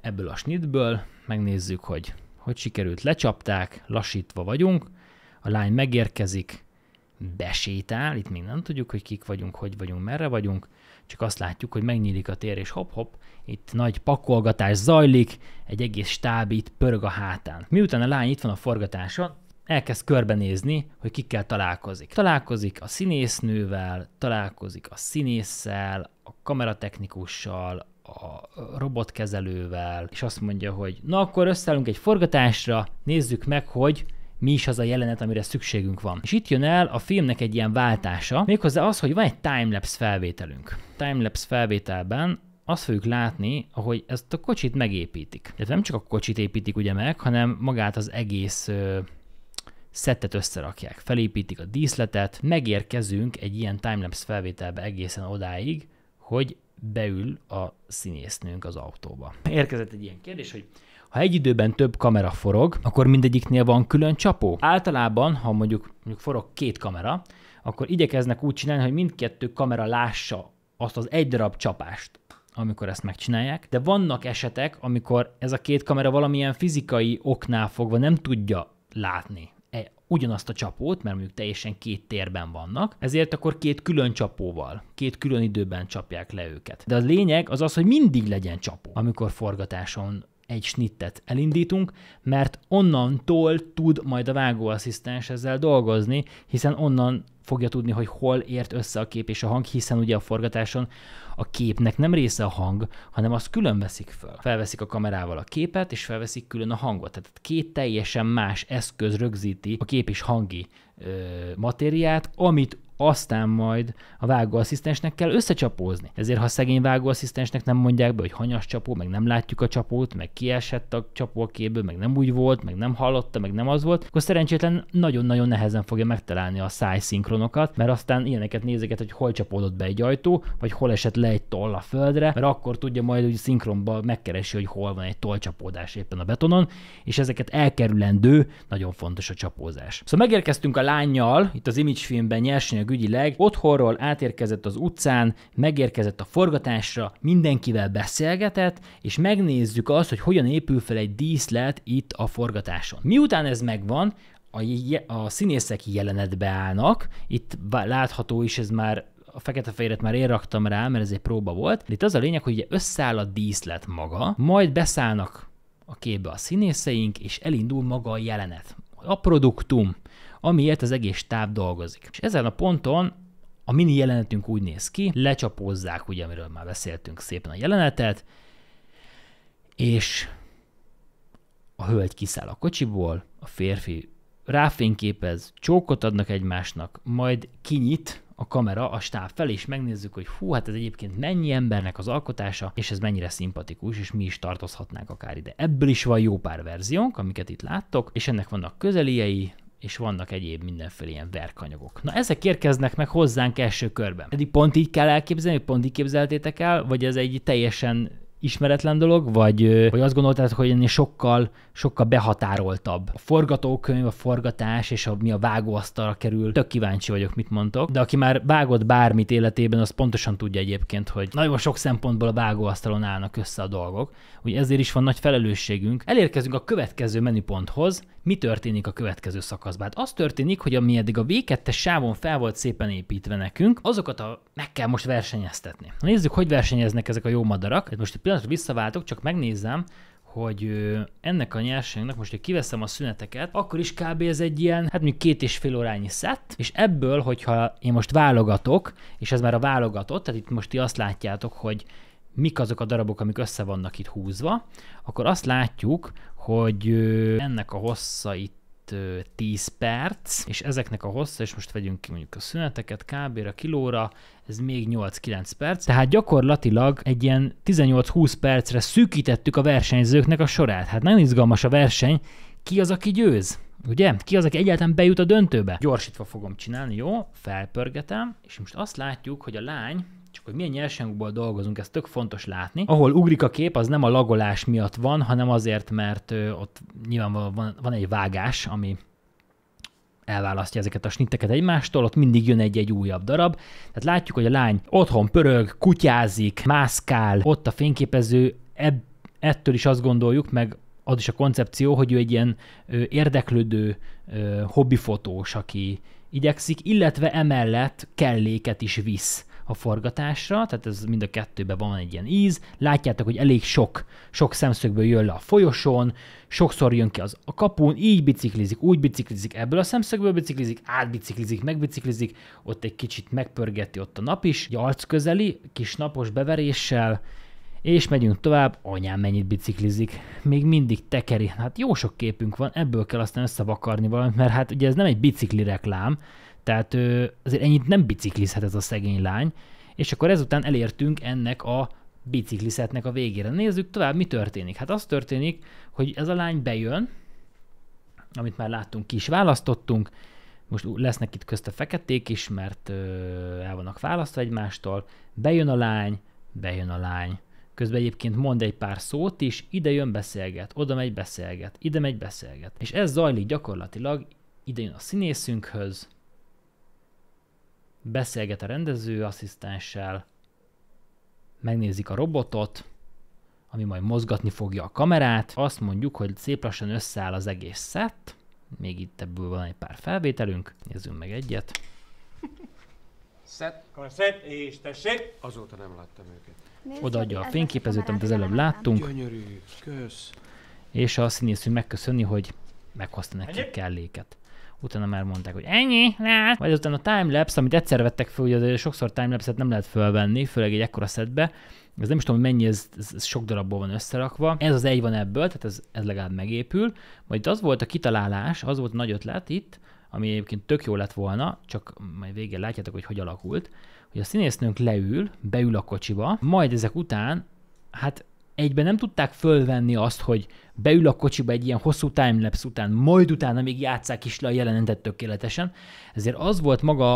Ebből a snitből megnézzük, hogy hogy sikerült, lecsapták, lassítva vagyunk, a lány megérkezik, besétál, itt még nem tudjuk, hogy kik vagyunk, hogy vagyunk, merre vagyunk, csak azt látjuk, hogy megnyílik a tér, és hop-hop, itt nagy pakolgatás zajlik, egy egész stáb itt pörög a hátán. Miután a lány itt van a forgatáson, elkezd körbenézni, hogy kikkel találkozik. Találkozik a színésznővel, találkozik a színésszel, a kameratechnikussal, a robotkezelővel, és azt mondja, hogy na akkor összeállunk egy forgatásra, nézzük meg, hogy mi is az a jelenet, amire szükségünk van. És itt jön el a filmnek egy ilyen váltása, méghozzá az, hogy van egy timelapse felvételünk. Timelapse felvételben azt fogjuk látni, ahogy ezt a kocsit megépítik. Tehát nem csak a kocsit építik ugye meg, hanem magát az egész ö, szettet összerakják. Felépítik a díszletet, megérkezünk egy ilyen timelapse felvételbe egészen odáig, hogy beül a színésznőnk az autóba. Érkezett egy ilyen kérdés, hogy ha egy időben több kamera forog, akkor mindegyiknél van külön csapó? Általában, ha mondjuk, mondjuk forog két kamera, akkor igyekeznek úgy csinálni, hogy mindkettő kamera lássa azt az egy darab csapást, amikor ezt megcsinálják, de vannak esetek, amikor ez a két kamera valamilyen fizikai oknál fogva nem tudja látni ugyanazt a csapót, mert mondjuk teljesen két térben vannak, ezért akkor két külön csapóval, két külön időben csapják le őket. De a lényeg az az, hogy mindig legyen csapó, amikor forgatáson egy snittet elindítunk, mert onnantól tud majd a vágóasszisztens ezzel dolgozni, hiszen onnan fogja tudni, hogy hol ért össze a kép és a hang, hiszen ugye a forgatáson a képnek nem része a hang, hanem azt külön veszik föl. Felveszik a kamerával a képet, és felveszik külön a hangot. Tehát két teljesen más eszköz rögzíti a kép és hangi ö, matériát, amit aztán majd a vágóasszisztensnek kell összecsapózni. Ezért, ha szegény vágóasszisztensnek nem mondják be, hogy hanyas csapó, meg nem látjuk a csapót, meg kiesett a csapó a képből, meg nem úgy volt, meg nem hallotta, meg nem az volt, akkor szerencsétlen nagyon-nagyon nehezen fogja megtalálni a szájszinkronokat, mert aztán ilyeneket nézeget, hogy hol csapódott be egy ajtó, vagy hol esett le egy toll a földre, mert akkor tudja majd hogy szinkronba megkeresi, hogy hol van egy tollcsapódás éppen a betonon, és ezeket elkerülendő, nagyon fontos a csapózás. Szóval megérkeztünk a lányjal, itt az image filmben nyersanyag ügyileg otthonról átérkezett az utcán, megérkezett a forgatásra, mindenkivel beszélgetett, és megnézzük azt, hogy hogyan épül fel egy díszlet itt a forgatáson. Miután ez megvan, a, je- a színészek jelenetbe állnak, itt látható is ez már a fekete fehéret már én raktam rá, mert ez egy próba volt. De itt az a lényeg, hogy ugye összeáll a díszlet maga, majd beszállnak a képbe a színészeink, és elindul maga a jelenet. A produktum, amiért az egész táp dolgozik. És ezen a ponton a mini jelenetünk úgy néz ki, lecsapozzák, ugye, amiről már beszéltünk szépen a jelenetet, és a hölgy kiszáll a kocsiból, a férfi ráfényképez, csókot adnak egymásnak, majd kinyit a kamera a stáb felé, és megnézzük, hogy hú, hát ez egyébként mennyi embernek az alkotása, és ez mennyire szimpatikus, és mi is tartozhatnánk akár ide. Ebből is van jó pár verziónk, amiket itt láttok, és ennek vannak közeliei, és vannak egyéb mindenféle ilyen verkanyagok. Na ezek érkeznek meg hozzánk első körben. Eddig pont így kell elképzelni, pont így képzeltétek el, vagy ez egy teljesen ismeretlen dolog, vagy, vagy azt gondoltad, hogy ennél sokkal, sokkal behatároltabb. A forgatókönyv, a forgatás és a, mi a vágóasztalra kerül, tök kíváncsi vagyok, mit mondtok. De aki már vágott bármit életében, az pontosan tudja egyébként, hogy nagyon sok szempontból a vágóasztalon állnak össze a dolgok. Ugye ezért is van nagy felelősségünk. Elérkezünk a következő menüponthoz, mi történik a következő szakaszban? Hát az történik, hogy ami eddig a v 2 sávon fel volt szépen építve nekünk, azokat a, meg kell most versenyeztetni. Na nézzük, hogy versenyeznek ezek a jó madarak. Hát most egy pillanatra visszaváltok, csak megnézem, hogy ennek a nyersenynek, most, hogy kiveszem a szüneteket, akkor is kb. ez egy ilyen, hát mondjuk két és fél órányi szett, és ebből, hogyha én most válogatok, és ez már a válogatott, tehát itt most ti azt látjátok, hogy mik azok a darabok, amik össze vannak itt húzva, akkor azt látjuk, hogy ennek a hossza itt 10 perc, és ezeknek a hossza, és most vegyünk ki mondjuk a szüneteket kb-ra, kilóra, ez még 8-9 perc, tehát gyakorlatilag egy ilyen 18-20 percre szűkítettük a versenyzőknek a sorát. Hát nagyon izgalmas a verseny, ki az, aki győz? Ugye? Ki az, aki egyáltalán bejut a döntőbe? Gyorsítva fogom csinálni, jó? Felpörgetem, és most azt látjuk, hogy a lány hogy milyen nyersanyagokból dolgozunk, ez tök fontos látni. Ahol ugrik a kép, az nem a lagolás miatt van, hanem azért, mert ott nyilvánvalóan van, van egy vágás, ami elválasztja ezeket a snitteket egymástól, ott mindig jön egy-egy újabb darab. Tehát látjuk, hogy a lány otthon pörög, kutyázik, mászkál, ott a fényképező, ebb, ettől is azt gondoljuk, meg az is a koncepció, hogy ő egy ilyen ö, érdeklődő ö, hobbifotós, aki igyekszik, illetve emellett kelléket is visz a forgatásra, tehát ez mind a kettőben van egy ilyen íz. Látjátok, hogy elég sok, sok szemszögből jön le a folyosón, sokszor jön ki az a kapun, így biciklizik, úgy biciklizik, ebből a szemszögből biciklizik, átbiciklizik, megbiciklizik, ott egy kicsit megpörgeti ott a nap is, egy közeli, kis napos beveréssel, és megyünk tovább, anyám mennyit biciklizik. Még mindig tekeri. Hát jó sok képünk van, ebből kell aztán összevakarni valamit, mert hát ugye ez nem egy bicikli reklám, tehát ő, azért ennyit nem biciklizhet ez a szegény lány, és akkor ezután elértünk ennek a biciklizhetnek a végére. Nézzük tovább, mi történik. Hát az történik, hogy ez a lány bejön, amit már láttunk, ki is választottunk, most lesznek itt közt a feketék is, mert ö, el vannak választva egymástól, bejön a lány, bejön a lány. Közben egyébként mond egy pár szót is, ide jön beszélget, oda megy beszélget, ide megy beszélget. És ez zajlik gyakorlatilag, ide jön a színészünkhöz, beszélget a rendező asszisztenssel, megnézik a robotot, ami majd mozgatni fogja a kamerát. Azt mondjuk, hogy szép lassan összeáll az egész szett. Még itt ebből van egy pár felvételünk. Nézzünk meg egyet. Szett, szett és tessék! Azóta nem láttam őket. Nézd, Odaadja a fényképezőt, amit az előbb láttunk. Gyönyörű, kösz. És a színészünk megköszöni, hogy meghozta neki kelléket utána már mondták, hogy ennyi, lát. Vagy utána a timelapse, amit egyszer vettek fel, ugye sokszor timelapse-et nem lehet fölvenni, főleg egy ekkora szedbe, ez nem is tudom, hogy mennyi, ez, ez, ez sok darabból van összerakva. Ez az egy van ebből, tehát ez, ez legalább megépül. Majd az volt a kitalálás, az volt a nagy ötlet itt, ami egyébként tök jó lett volna, csak majd végén látjátok, hogy hogy alakult, hogy a színésznőnk leül, beül a kocsiba, majd ezek után, hát egyben nem tudták fölvenni azt, hogy beül a kocsiba egy ilyen hosszú timelapse után, majd utána még játszák is le a jelenetet tökéletesen, ezért az volt maga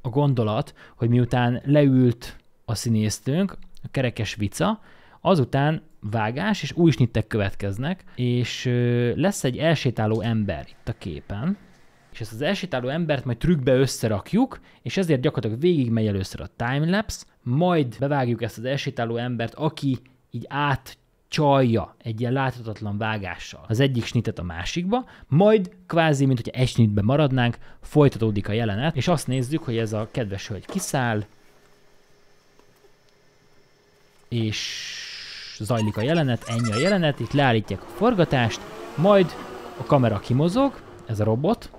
a gondolat, hogy miután leült a színésztőnk, a kerekes vica, azután vágás és új snittek következnek, és lesz egy elsétáló ember itt a képen, és ezt az elsétáló embert majd trükkbe összerakjuk, és ezért gyakorlatilag végigmegy először a timelapse, majd bevágjuk ezt az elsétáló embert, aki így át csalja egy ilyen láthatatlan vágással az egyik snitet a másikba, majd kvázi, mint hogy egy snitben maradnánk, folytatódik a jelenet, és azt nézzük, hogy ez a kedves hölgy kiszáll, és zajlik a jelenet, ennyi a jelenet, itt leállítják a forgatást, majd a kamera kimozog, ez a robot,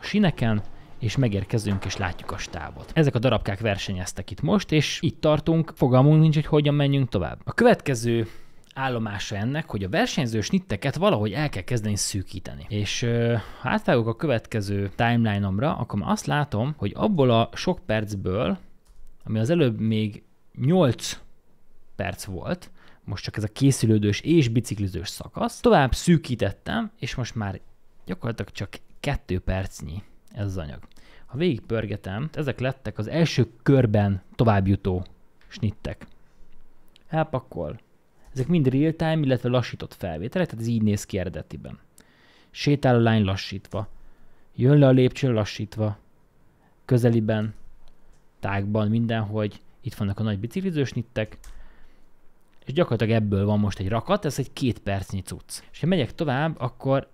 a sineken, és megérkezünk és látjuk a stábot. Ezek a darabkák versenyeztek itt most, és itt tartunk, fogalmunk nincs, hogy hogyan menjünk tovább. A következő állomása ennek, hogy a versenyző snitteket valahogy el kell kezdeni szűkíteni. És ha átvágok a következő timeline-omra, akkor már azt látom, hogy abból a sok percből, ami az előbb még 8 perc volt, most csak ez a készülődős és biciklizős szakasz, tovább szűkítettem, és most már gyakorlatilag csak 2 percnyi ez az anyag. Ha végigpörgetem, ezek lettek az első körben továbbjutó snittek. Elpakol. Ezek mind real-time, illetve lassított felvételek, tehát ez így néz ki eredetiben. Sétál a lány lassítva. Jön le a lépcső lassítva. Közeliben, tágban, mindenhogy. Itt vannak a nagy biciklizős snittek, És gyakorlatilag ebből van most egy rakat, ez egy két percnyi cucc. És ha megyek tovább, akkor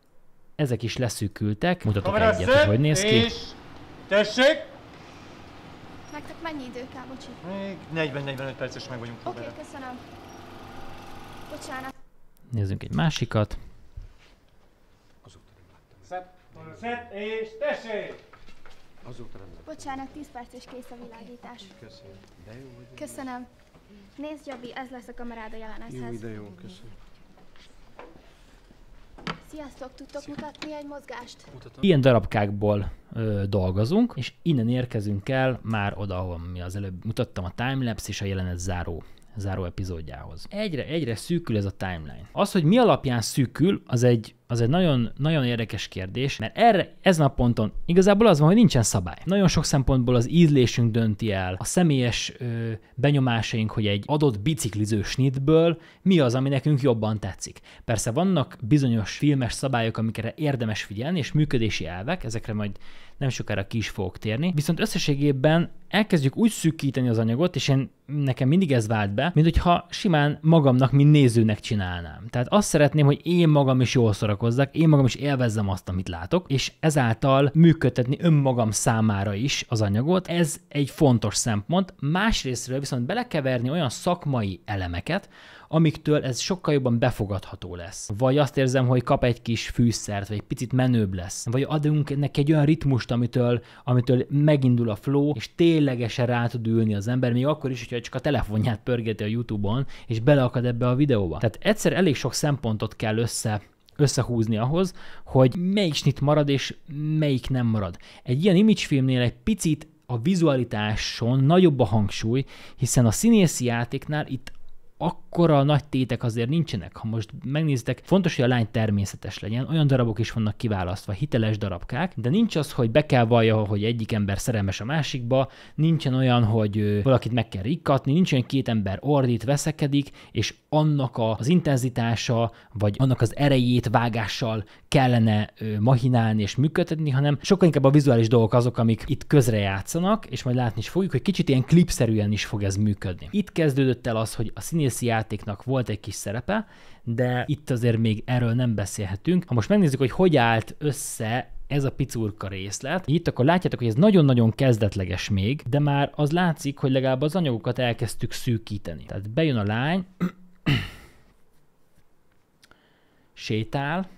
ezek is leszűkültek. Mutatok Kamera egyet, hogy hogy néz ki. És... Tessék! Nektek mennyi idő kell, bocsi? Még 40-45 perces meg vagyunk. Oké, okay, köszönöm. Bocsánat. Nézzünk egy másikat. Szed, szed és tessék! Azóta nem láttam. Bocsánat, 10 perc és kész a világítás. Köszönöm. De jó, hogy... Köszönöm. Nézd, Jabi, ez lesz a kamerád a jelenethez. Jó, de jó, köszönöm. Sziasztok, tudtok mutatni egy mozgást? Mutatom. Ilyen darabkákból ö, dolgozunk, és innen érkezünk el már oda, ahol mi az előbb mutattam a timelapse és a jelenet záró záró epizódjához. Egyre, egyre szűkül ez a timeline. Az, hogy mi alapján szűkül, az egy az egy nagyon, nagyon érdekes kérdés, mert erre ez a ponton igazából az van, hogy nincsen szabály. Nagyon sok szempontból az ízlésünk dönti el, a személyes ö, benyomásaink, hogy egy adott bicikliző snitből mi az, ami nekünk jobban tetszik. Persze vannak bizonyos filmes szabályok, amikre érdemes figyelni, és működési elvek, ezekre majd nem sokára ki is fogok térni. Viszont összességében elkezdjük úgy szűkíteni az anyagot, és én nekem mindig ez vált be, mint hogyha simán magamnak, mint nézőnek csinálnám. Tehát azt szeretném, hogy én magam is jól szorak szórakozzak, én magam is élvezzem azt, amit látok, és ezáltal működtetni önmagam számára is az anyagot, ez egy fontos szempont. Másrésztről viszont belekeverni olyan szakmai elemeket, amiktől ez sokkal jobban befogadható lesz. Vagy azt érzem, hogy kap egy kis fűszert, vagy egy picit menőbb lesz. Vagy adunk neki egy olyan ritmust, amitől, amitől megindul a flow, és ténylegesen rá tud ülni az ember, még akkor is, hogyha csak a telefonját pörgeti a YouTube-on, és beleakad ebbe a videóba. Tehát egyszer elég sok szempontot kell össze összehúzni ahhoz, hogy melyik snit marad és melyik nem marad. Egy ilyen image filmnél egy picit a vizualitáson nagyobb a hangsúly, hiszen a színészi játéknál itt a akkora nagy tétek azért nincsenek. Ha most megnézitek, fontos, hogy a lány természetes legyen, olyan darabok is vannak kiválasztva, hiteles darabkák, de nincs az, hogy be kell vallja, hogy egyik ember szerelmes a másikba, nincsen olyan, hogy valakit meg kell rikkatni, nincs olyan két ember ordít, veszekedik, és annak az intenzitása, vagy annak az erejét vágással kellene mahinálni és működtetni, hanem sokkal inkább a vizuális dolgok azok, amik itt közrejátszanak, és majd látni is fogjuk, hogy kicsit ilyen klipszerűen is fog ez működni. Itt kezdődött el az, hogy a színészi játéknak volt egy kis szerepe, de itt azért még erről nem beszélhetünk. Ha most megnézzük, hogy hogy állt össze ez a picurka részlet. Itt akkor látjátok, hogy ez nagyon-nagyon kezdetleges még, de már az látszik, hogy legalább az anyagokat elkezdtük szűkíteni. Tehát bejön a lány, [CLEARS THROAT] sétál.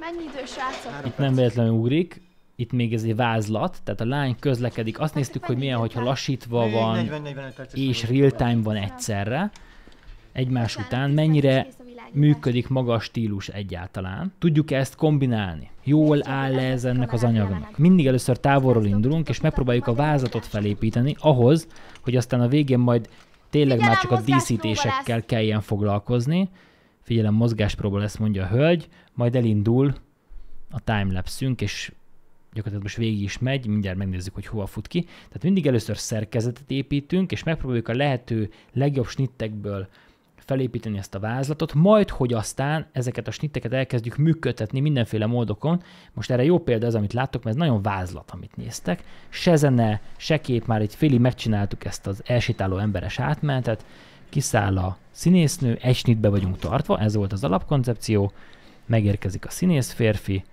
Mennyi idő, srácok? Itt nem véletlenül ugrik, itt még ez egy vázlat, tehát a lány közlekedik, azt néztük, hogy milyen, hogyha lassítva van, és real time van egyszerre, egymás után, mennyire működik maga a stílus egyáltalán. Tudjuk -e ezt kombinálni? Jól áll -e ez ennek az anyagnak? Mindig először távolról indulunk, és megpróbáljuk a vázatot felépíteni ahhoz, hogy aztán a végén majd tényleg már csak a díszítésekkel kelljen foglalkozni. Figyelem, mozgáspróba lesz, mondja a hölgy, majd elindul a timelapse-ünk, és gyakorlatilag most végig is megy, mindjárt megnézzük, hogy hova fut ki. Tehát mindig először szerkezetet építünk, és megpróbáljuk a lehető legjobb snittekből felépíteni ezt a vázlatot, majd hogy aztán ezeket a snitteket elkezdjük működtetni mindenféle módokon. Most erre jó példa az, amit láttok, mert ez nagyon vázlat, amit néztek. Se zene, se kép, már egy félig megcsináltuk ezt az elsétáló emberes átmenetet, kiszáll a színésznő, egy snitbe vagyunk tartva, ez volt az alapkoncepció, megérkezik a színész férfi,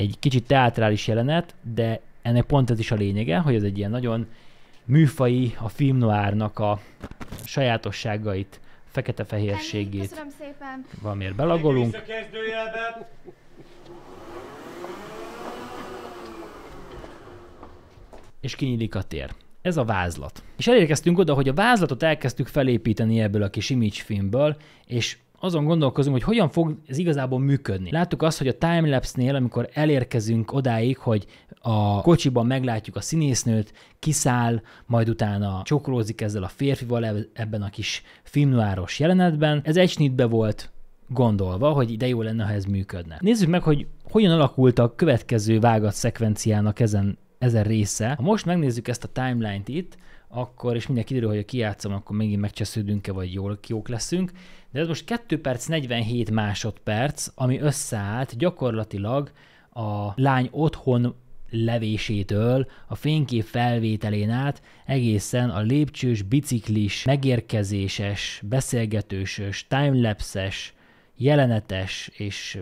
egy kicsit teátrális jelenet, de ennek pont ez is a lényege, hogy ez egy ilyen nagyon műfai, a film a sajátosságait, fekete-fehérségét. Köszönöm szépen. Valamiért belagolunk. És kinyílik a tér. Ez a vázlat. És elérkeztünk oda, hogy a vázlatot elkezdtük felépíteni ebből a kis image filmből, és azon gondolkozunk, hogy hogyan fog ez igazából működni. Láttuk azt, hogy a timelapse-nél, amikor elérkezünk odáig, hogy a kocsiban meglátjuk a színésznőt, kiszáll, majd utána csokrózik ezzel a férfival ebben a kis filmnoáros jelenetben. Ez egy snitbe volt gondolva, hogy ide jó lenne, ha ez működne. Nézzük meg, hogy hogyan alakult a következő vágat szekvenciának ezen, ezen része. Ha most megnézzük ezt a timeline-t itt, akkor, és mindenki kiderül, hogy ha kijátszom, akkor megint megcsesződünk-e, vagy jól jók leszünk. De ez most 2 perc 47 másodperc, ami összeállt gyakorlatilag a lány otthon levésétől, a fénykép felvételén át egészen a lépcsős, biciklis, megérkezéses, beszélgetősös, timelapses, jelenetes és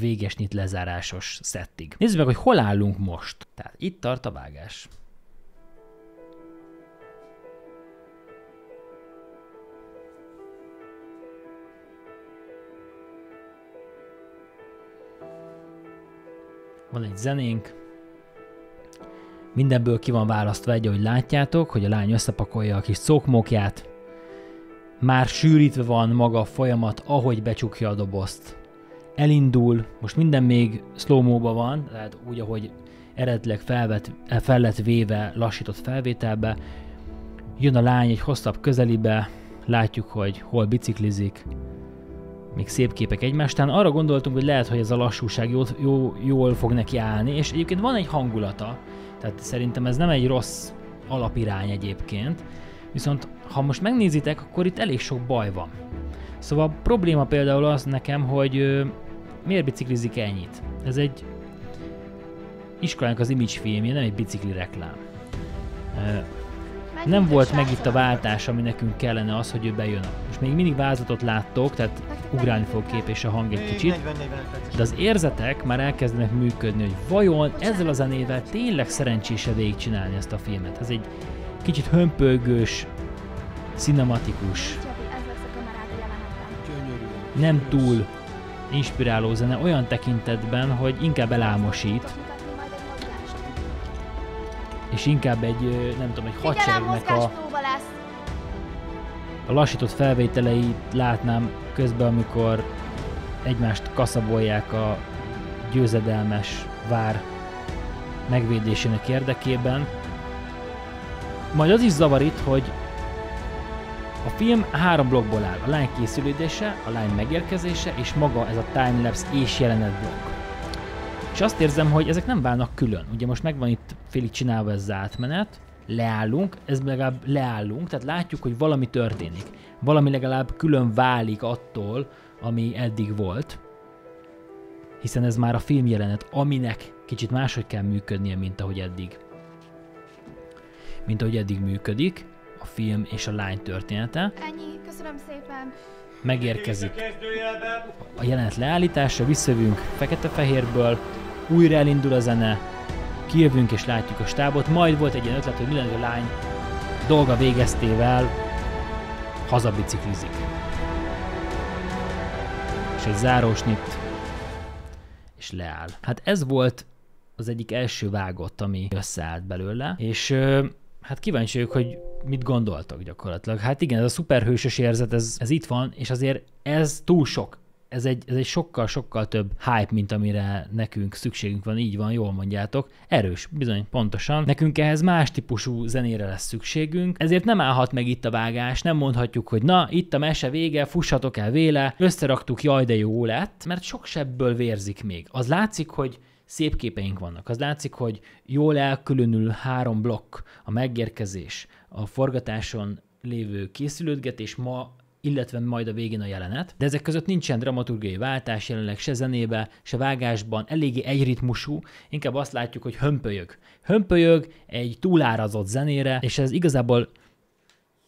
véges nyit lezárásos szettig. Nézzük meg, hogy hol állunk most. Tehát itt tart a vágás. van egy zenénk, mindenből ki van választva egy, ahogy látjátok, hogy a lány összepakolja a kis cokmokját, már sűrítve van maga a folyamat, ahogy becsukja a dobozt. Elindul, most minden még slow van, tehát úgy, ahogy eredetileg felvet, eh, fel lett véve lassított felvételbe. Jön a lány egy hosszabb közelibe, látjuk, hogy hol biciklizik, még szép képek egymástán. Arra gondoltunk, hogy lehet, hogy ez a lassúság jól, jó, jól fog neki állni, és egyébként van egy hangulata, tehát szerintem ez nem egy rossz alapirány egyébként, viszont ha most megnézitek, akkor itt elég sok baj van. Szóval a probléma például az nekem, hogy ö, miért biciklizik ennyit? Ez egy iskolánk az image filmje, nem egy bicikli reklám. Ö, nem volt meg itt a váltás, ami nekünk kellene az, hogy ő bejön. Most még mindig vázlatot láttok, tehát ugrálni fog kép és a hang egy kicsit, de az érzetek már elkezdenek működni, hogy vajon ezzel a zenével tényleg szerencsése végigcsinálni ezt a filmet. Ez egy kicsit hömpölgős, cinematikus, nem túl inspiráló zene olyan tekintetben, hogy inkább elámosít, és inkább egy, nem tudom, egy hadseregnek a, a lassított felvételeit látnám közben, amikor egymást kaszabolják a győzedelmes vár megvédésének érdekében. Majd az is zavarít, hogy a film három blokkból áll, a lány készülődése, a lány megérkezése és maga ez a timelapse és blokk. És azt érzem, hogy ezek nem válnak külön. Ugye most megvan itt félig csinálva ez az átmenet, leállunk, ez legalább leállunk, tehát látjuk, hogy valami történik. Valami legalább külön válik attól, ami eddig volt, hiszen ez már a film jelenet, aminek kicsit máshogy kell működnie, mint ahogy eddig. Mint ahogy eddig működik a film és a lány története. Ennyi, köszönöm szépen megérkezik a jelenet leállítása, visszövünk fekete-fehérből, újra elindul a zene, kijövünk és látjuk a stábot, majd volt egy ilyen ötlet, hogy minden a lány dolga végeztével hazabiciklizik. És egy nyit, és leáll. Hát ez volt az egyik első vágott, ami összeállt belőle, és hát kíváncsi vagyok, hogy mit gondoltak gyakorlatilag. Hát igen, ez a szuperhősös érzet, ez, ez itt van, és azért ez túl sok. Ez egy, ez egy sokkal-sokkal több hype, mint amire nekünk szükségünk van, így van, jól mondjátok. Erős, bizony, pontosan. Nekünk ehhez más típusú zenére lesz szükségünk, ezért nem állhat meg itt a vágás, nem mondhatjuk, hogy na, itt a mese vége, fussatok el véle, összeraktuk, jaj de jó lett, mert sok sebből vérzik még. Az látszik, hogy szép képeink vannak. Az látszik, hogy jól elkülönül három blokk, a megérkezés, a forgatáson lévő készülődgetés, ma illetve majd a végén a jelenet, de ezek között nincsen dramaturgiai váltás jelenleg se zenébe, se vágásban, eléggé egyritmusú, inkább azt látjuk, hogy hömpölyög. Hömpölyög egy túlárazott zenére, és ez igazából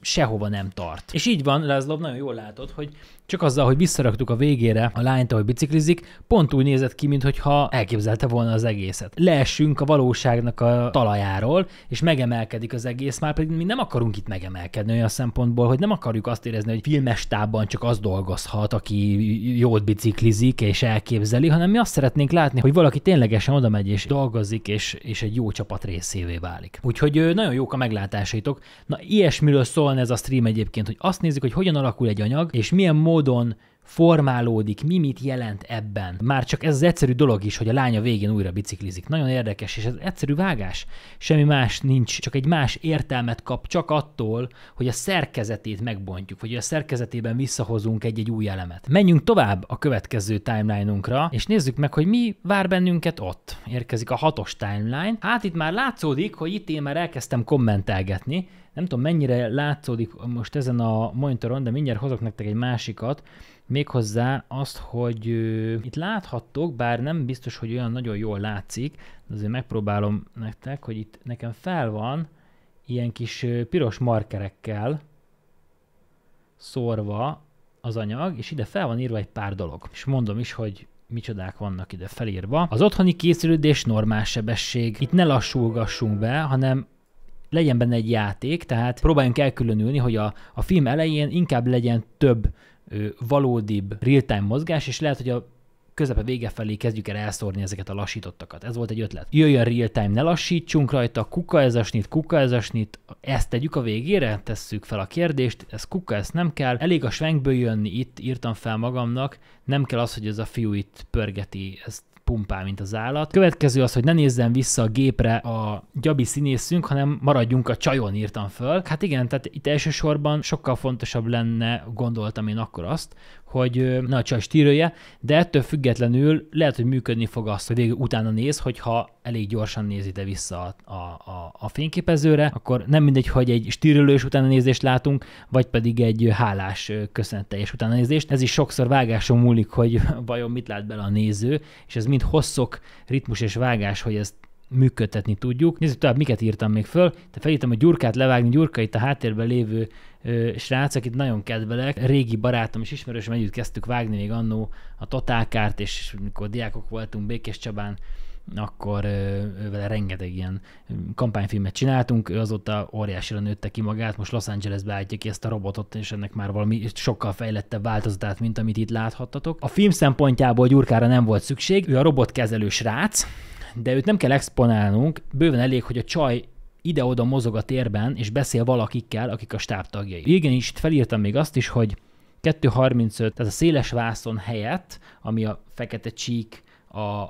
sehova nem tart. És így van, Lázlov nagyon jól látod, hogy csak azzal, hogy visszaraktuk a végére a lányt, ahogy biciklizik, pont úgy nézett ki, mintha elképzelte volna az egészet. Leessünk a valóságnak a talajáról, és megemelkedik az egész, már pedig mi nem akarunk itt megemelkedni olyan szempontból, hogy nem akarjuk azt érezni, hogy filmes tában csak az dolgozhat, aki jót biciklizik és elképzeli, hanem mi azt szeretnénk látni, hogy valaki ténylegesen oda megy és dolgozik, és, és egy jó csapat részévé válik. Úgyhogy nagyon jók a meglátásaitok. Na, ilyesmiről szólna ez a stream egyébként, hogy azt nézzük, hogy hogyan alakul egy anyag, és milyen módon módon formálódik, mi mit jelent ebben. Már csak ez az egyszerű dolog is, hogy a lánya végén újra biciklizik. Nagyon érdekes, és ez egyszerű vágás. Semmi más nincs, csak egy más értelmet kap, csak attól, hogy a szerkezetét megbontjuk, vagy a szerkezetében visszahozunk egy-egy új elemet. Menjünk tovább a következő timeline-unkra, és nézzük meg, hogy mi vár bennünket ott. Érkezik a hatos timeline. Hát itt már látszódik, hogy itt én már elkezdtem kommentelgetni, nem tudom mennyire látszódik most ezen a monitoron, de mindjárt hozok nektek egy másikat, Méghozzá azt, hogy itt láthattok, bár nem biztos, hogy olyan nagyon jól látszik, de azért megpróbálom nektek, hogy itt nekem fel van ilyen kis piros markerekkel szórva az anyag, és ide fel van írva egy pár dolog. És mondom is, hogy micsodák vannak ide felírva. Az otthoni készülődés normál sebesség. Itt ne lassulgassunk be, hanem legyen benne egy játék, tehát próbáljunk elkülönülni, hogy a, a film elején inkább legyen több valódibb real-time mozgás, és lehet, hogy a közepe vége felé kezdjük el elszórni ezeket a lassítottakat. Ez volt egy ötlet. Jöjjön real time, ne lassítsunk rajta, kuka ez a snit, kuka ez a snit, ezt tegyük a végére, tesszük fel a kérdést, ez kuka, ezt nem kell, elég a svenkből jönni, itt írtam fel magamnak, nem kell az, hogy ez a fiú itt pörgeti, ezt pumpál, mint az állat. Következő az, hogy ne nézzen vissza a gépre a gyabi színészünk, hanem maradjunk a csajon, írtam föl. Hát igen, tehát itt elsősorban sokkal fontosabb lenne, gondoltam én akkor azt, hogy a csaj stírője, de ettől függetlenül lehet, hogy működni fog azt, hogy végül utána néz, hogyha elég gyorsan nézi ide vissza a, a, a fényképezőre, akkor nem mindegy, hogy egy stírülős utána nézést látunk, vagy pedig egy hálás köszönetteljes utána nézést. Ez is sokszor vágáson múlik, hogy [LAUGHS] vajon mit lát bele a néző, és ez mind hosszok, ritmus és vágás, hogy ez működtetni tudjuk. Nézzük tovább, miket írtam még föl. Te felírtam a Gyurkát levágni, Gyurka itt a háttérben lévő ö, srác, akit nagyon kedvelek. Régi barátom és ismerősöm együtt kezdtük vágni még annó a Totálkárt, és mikor diákok voltunk Békés Csabán, akkor ö, vele rengeteg ilyen kampányfilmet csináltunk, ő azóta óriásira nőtte ki magát, most Los Angelesbe állítja ki ezt a robotot, és ennek már valami sokkal fejlettebb változatát, mint amit itt láthattatok. A film szempontjából Gyurkára nem volt szükség, ő a robotkezelő srác, de őt nem kell exponálnunk, bőven elég, hogy a csaj ide-oda mozog a térben, és beszél valakikkel, akik a stáb tagjai. Igen, is itt felírtam még azt is, hogy 2.35, tehát a széles vászon helyett, ami a fekete csík a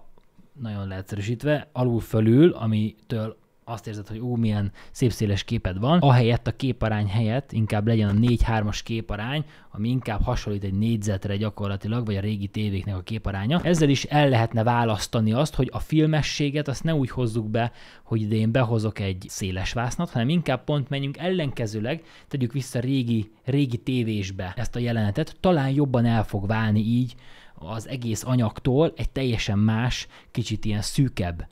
nagyon leegyszerűsítve, alul-fölül, amitől azt érzed, hogy ú, milyen szép széles képed van, ahelyett a képarány helyett inkább legyen a 4-3-as képarány, ami inkább hasonlít egy négyzetre gyakorlatilag, vagy a régi tévéknek a képaránya. Ezzel is el lehetne választani azt, hogy a filmességet azt ne úgy hozzuk be, hogy én behozok egy széles vásznat, hanem inkább pont menjünk ellenkezőleg, tegyük vissza régi, régi tévésbe ezt a jelenetet, talán jobban el fog válni így az egész anyagtól egy teljesen más, kicsit ilyen szűkebb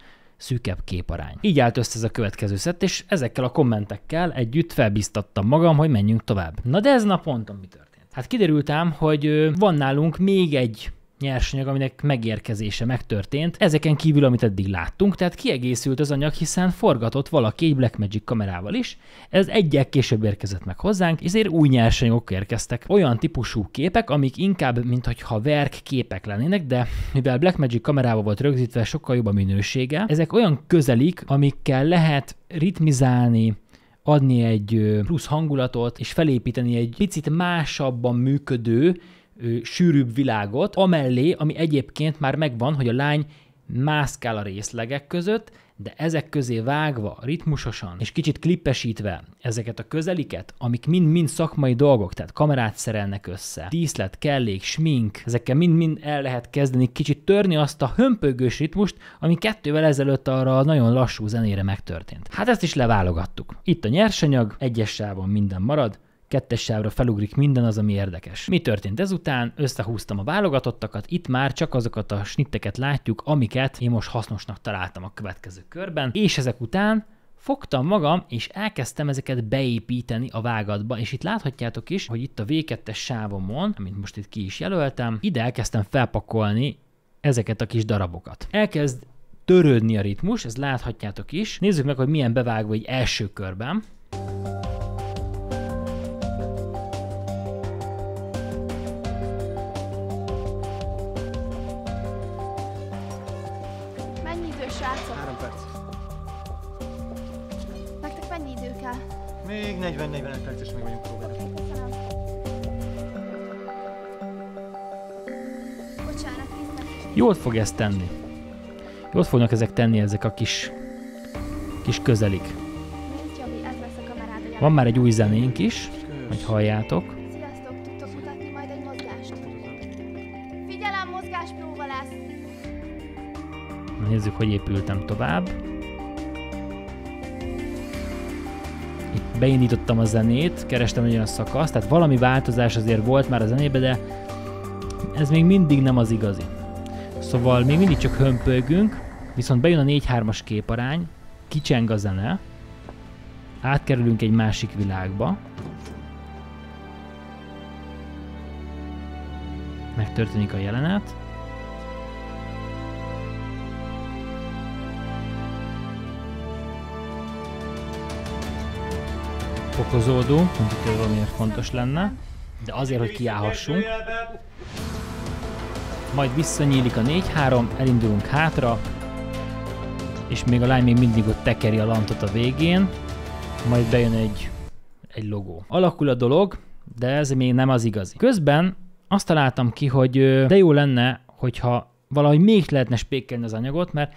szűkebb képarány. Így állt össze ez a következő szett, és ezekkel a kommentekkel együtt felbiztattam magam, hogy menjünk tovább. Na de ez naponta mi történt? Hát kiderült ám, hogy van nálunk még egy nyersanyag, aminek megérkezése megtörtént, ezeken kívül, amit eddig láttunk, tehát kiegészült az anyag, hiszen forgatott valaki egy Blackmagic kamerával is, ez egyek később érkezett meg hozzánk, ezért új nyersanyagok érkeztek. Olyan típusú képek, amik inkább, mintha verk képek lennének, de mivel Blackmagic kamerával volt rögzítve, sokkal jobb a minősége, ezek olyan közelik, amikkel lehet ritmizálni, adni egy plusz hangulatot, és felépíteni egy picit másabban működő, ö, sűrűbb világot, amellé, ami egyébként már megvan, hogy a lány mászkál a részlegek között, de ezek közé vágva, ritmusosan és kicsit klippesítve ezeket a közeliket, amik mind-mind szakmai dolgok, tehát kamerát szerelnek össze, díszlet, kellék, smink, ezekkel mind-mind el lehet kezdeni kicsit törni azt a hömpögős ritmust, ami kettővel ezelőtt arra a nagyon lassú zenére megtörtént. Hát ezt is leválogattuk. Itt a nyersanyag, egyes sávon minden marad, kettes sávra felugrik minden az, ami érdekes. Mi történt ezután? Összehúztam a válogatottakat, itt már csak azokat a snitteket látjuk, amiket én most hasznosnak találtam a következő körben, és ezek után fogtam magam, és elkezdtem ezeket beépíteni a vágatba, és itt láthatjátok is, hogy itt a V2-es sávomon, amit most itt ki is jelöltem, ide elkezdtem felpakolni ezeket a kis darabokat. Elkezd törődni a ritmus, ez láthatjátok is. Nézzük meg, hogy milyen bevágva egy első körben. 40-45 perces meg vagyunk próbálni. köszönöm. Bocsánat, Jól fog ezt tenni. Jól fognak ezek tenni ezek a kis, kis közelik. Van már egy új zenénk is, hogy halljátok. Sziasztok, tudtok mutatni majd egy mozgást? Figyelem, mozgáspróba lesz! Nézzük, hogy épültem tovább. beindítottam a zenét, kerestem egy olyan szakaszt, tehát valami változás azért volt már a zenébe, de ez még mindig nem az igazi. Szóval még mindig csak hömpölgünk, viszont bejön a 4-3-as képarány, kicseng a zene, átkerülünk egy másik világba, megtörténik a jelenet, fokozódó, mondjuk ez valamiért fontos lenne, de azért, hogy kiállhassunk. Majd visszanyílik a 4-3, elindulunk hátra, és még a lány még mindig ott tekeri a lantot a végén, majd bejön egy, egy logó. Alakul a dolog, de ez még nem az igazi. Közben azt találtam ki, hogy de jó lenne, hogyha valahogy még lehetne spékelni az anyagot, mert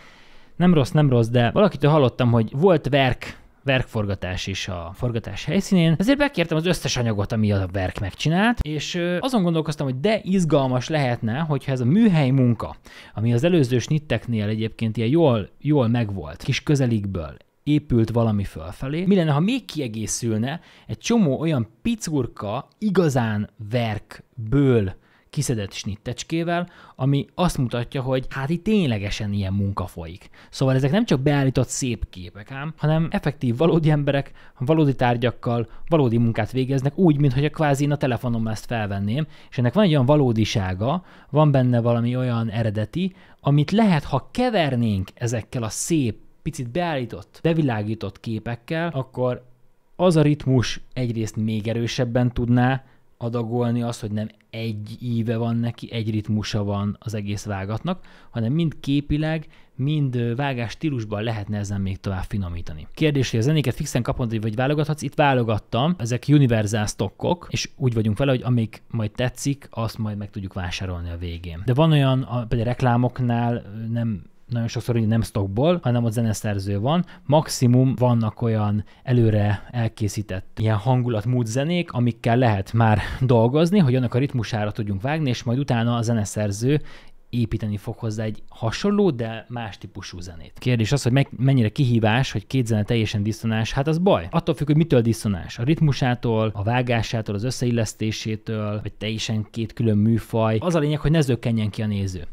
nem rossz, nem rossz, de valakitől hallottam, hogy volt verk verkforgatás is a forgatás helyszínén, ezért bekértem az összes anyagot, ami a verk megcsinált, és azon gondolkoztam, hogy de izgalmas lehetne, hogyha ez a műhely munka, ami az előző snitteknél egyébként ilyen jól, jól megvolt, kis közelikből, épült valami fölfelé. Mi lenne, ha még kiegészülne egy csomó olyan picurka, igazán verkből kiszedett snittecskével, ami azt mutatja, hogy hát itt ténylegesen ilyen munka folyik. Szóval ezek nem csak beállított szép képek ám, hanem effektív valódi emberek, valódi tárgyakkal valódi munkát végeznek, úgy, mintha a kvázi én a telefonommal ezt felvenném, és ennek van egy olyan valódisága, van benne valami olyan eredeti, amit lehet, ha kevernénk ezekkel a szép, picit beállított, bevilágított képekkel, akkor az a ritmus egyrészt még erősebben tudná adagolni az, hogy nem egy íve van neki, egy ritmusa van az egész vágatnak, hanem mind képileg, mind vágás stílusban lehetne ezen még tovább finomítani. Kérdés, hogy a zenéket fixen kapod, vagy válogathatsz, itt válogattam, ezek universal stockok, és úgy vagyunk vele, hogy amik majd tetszik, azt majd meg tudjuk vásárolni a végén. De van olyan, a, például a reklámoknál nem nagyon sokszor ugye nem stockból, hanem a zeneszerző van. Maximum vannak olyan előre elkészített ilyen hangulatmód zenék, amikkel lehet már dolgozni, hogy annak a ritmusára tudjunk vágni, és majd utána a zeneszerző építeni fog hozzá egy hasonló, de más típusú zenét. Kérdés az, hogy meg, mennyire kihívás, hogy két zene teljesen diszonás, hát az baj. Attól függ, hogy mitől diszonás. A ritmusától, a vágásától, az összeillesztésétől, vagy teljesen két külön műfaj. Az a lényeg, hogy ne zökkenjen ki a néző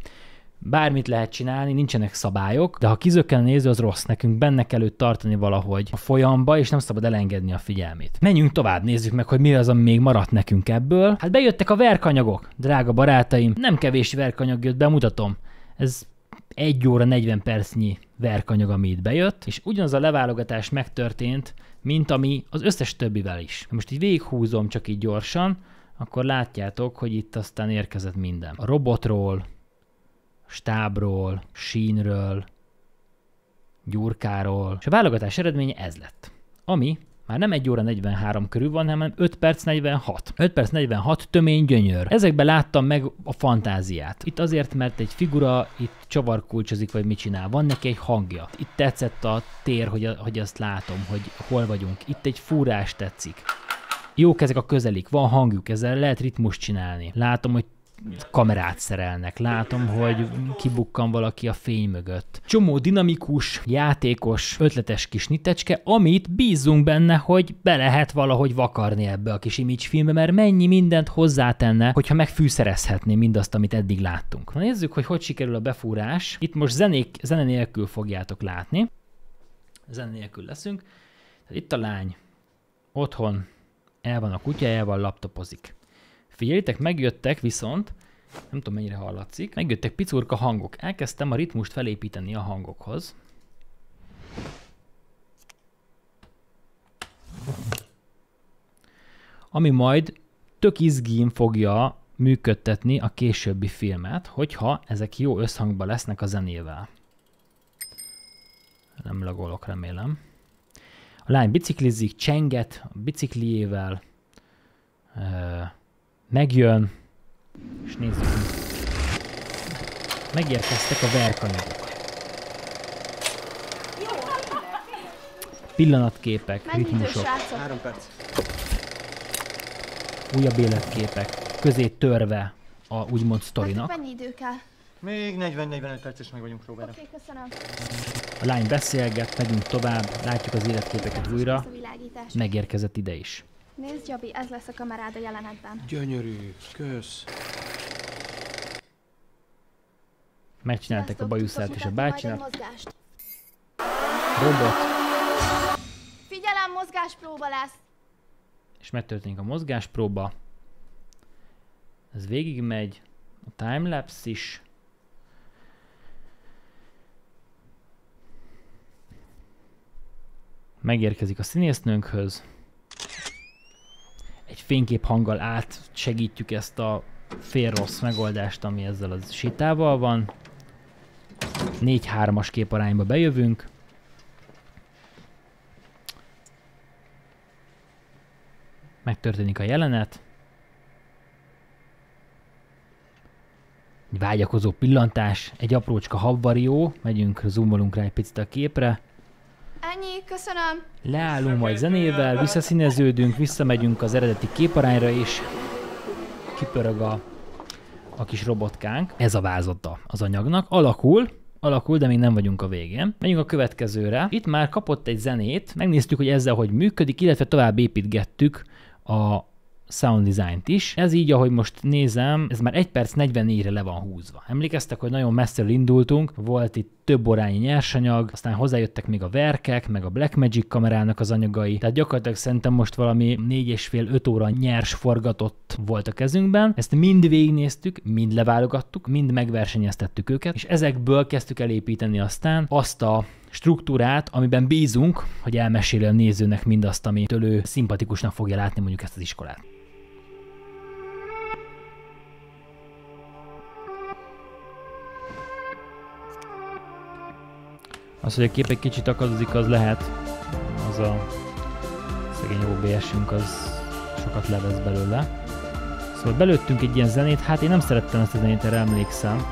bármit lehet csinálni, nincsenek szabályok, de ha kizökken a néző, az rossz nekünk, benne kell őt tartani valahogy a folyamba, és nem szabad elengedni a figyelmét. Menjünk tovább, nézzük meg, hogy mi az, ami még maradt nekünk ebből. Hát bejöttek a verkanyagok, drága barátaim, nem kevés verkanyag jött, bemutatom. Ez 1 óra 40 percnyi verkanyag, ami itt bejött, és ugyanaz a leválogatás megtörtént, mint ami az összes többivel is. Most így végighúzom csak így gyorsan, akkor látjátok, hogy itt aztán érkezett minden. A robotról, stábról, sínről, gyurkáról, és a válogatás eredménye ez lett. Ami már nem 1 óra 43 körül van, hanem 5 perc 46. 5 perc 46 tömény gyönyör. Ezekben láttam meg a fantáziát. Itt azért, mert egy figura itt csavarkulcsozik, vagy mit csinál. Van neki egy hangja. Itt tetszett a tér, hogy, a, hogy azt látom, hogy hol vagyunk. Itt egy fúrás tetszik. Jók ezek a közelik, van hangjuk, ezzel lehet ritmus csinálni. Látom, hogy kamerát szerelnek. Látom, hogy kibukkan valaki a fény mögött. Csomó dinamikus, játékos, ötletes kis nitecske, amit bízunk benne, hogy be lehet valahogy vakarni ebbe a kis image filmbe, mert mennyi mindent hozzátenne, hogyha megfűszerezhetné mindazt, amit eddig láttunk. Na nézzük, hogy hogy sikerül a befúrás. Itt most zenék, zene nélkül fogjátok látni. Zene nélkül leszünk. Itt a lány otthon el van a kutya, el van laptopozik. Figyeljétek, megjöttek viszont, nem tudom mennyire hallatszik, megjöttek picurka hangok. Elkezdtem a ritmust felépíteni a hangokhoz. Ami majd tök izgín fogja működtetni a későbbi filmet, hogyha ezek jó összhangban lesznek a zenével. Nem lagolok, remélem. A lány biciklizik, csenget a bicikliével megjön, és nézzük. Megérkeztek a verkanyagok. Pillanatképek, ritmusok. Három perc. Újabb életképek, közé törve a úgymond sztorinak. mennyi idő kell? Még 40-45 perc és meg vagyunk próbára. Oké, okay, köszönöm. A lány beszélget, megyünk tovább, látjuk az életképeket újra. Megérkezett ide is. Nézd, Jabi, ez lesz a kamerád a jelenetben. Gyönyörű, kösz. Megcsinálták a bajuszát és a bácsinak. Robot. Figyelem, mozgáspróba lesz. És megtörténik a mozgáspróba. Ez végigmegy. A timelapse is. Megérkezik a színésznőnkhöz egy fénykép hanggal át segítjük ezt a fél rossz megoldást, ami ezzel a sétával van. 4-3-as képarányba bejövünk. Megtörténik a jelenet. Egy vágyakozó pillantás, egy aprócska habvarió, megyünk, zoomolunk rá egy picit a képre. Ennyi, köszönöm. Leállunk majd zenével, visszaszíneződünk, visszamegyünk az eredeti képarányra, és kipörög a, a kis robotkánk. Ez a vázotta az anyagnak. Alakul, alakul, de még nem vagyunk a végén. Menjünk a következőre. Itt már kapott egy zenét, megnéztük, hogy ezzel hogy működik, illetve tovább építgettük a sound design-t is. Ez így, ahogy most nézem, ez már 1 perc 44-re le van húzva. Emlékeztek, hogy nagyon messzire indultunk, volt itt több orányi nyersanyag, aztán hozzájöttek még a verkek, meg a Blackmagic kamerának az anyagai, tehát gyakorlatilag szerintem most valami 4,5-5 óra nyers forgatott volt a kezünkben, ezt mind végignéztük, mind leválogattuk, mind megversenyeztettük őket, és ezekből kezdtük elépíteni aztán azt a struktúrát, amiben bízunk, hogy elmeséli a nézőnek mindazt, amitől ő szimpatikusnak fogja látni mondjuk ezt az iskolát. Az, hogy a kép egy kicsit akadozik, az lehet. Az a szegény OBS-ünk, az sokat levesz belőle. Szóval belőttünk egy ilyen zenét, hát én nem szerettem ezt a zenét, erre emlékszem.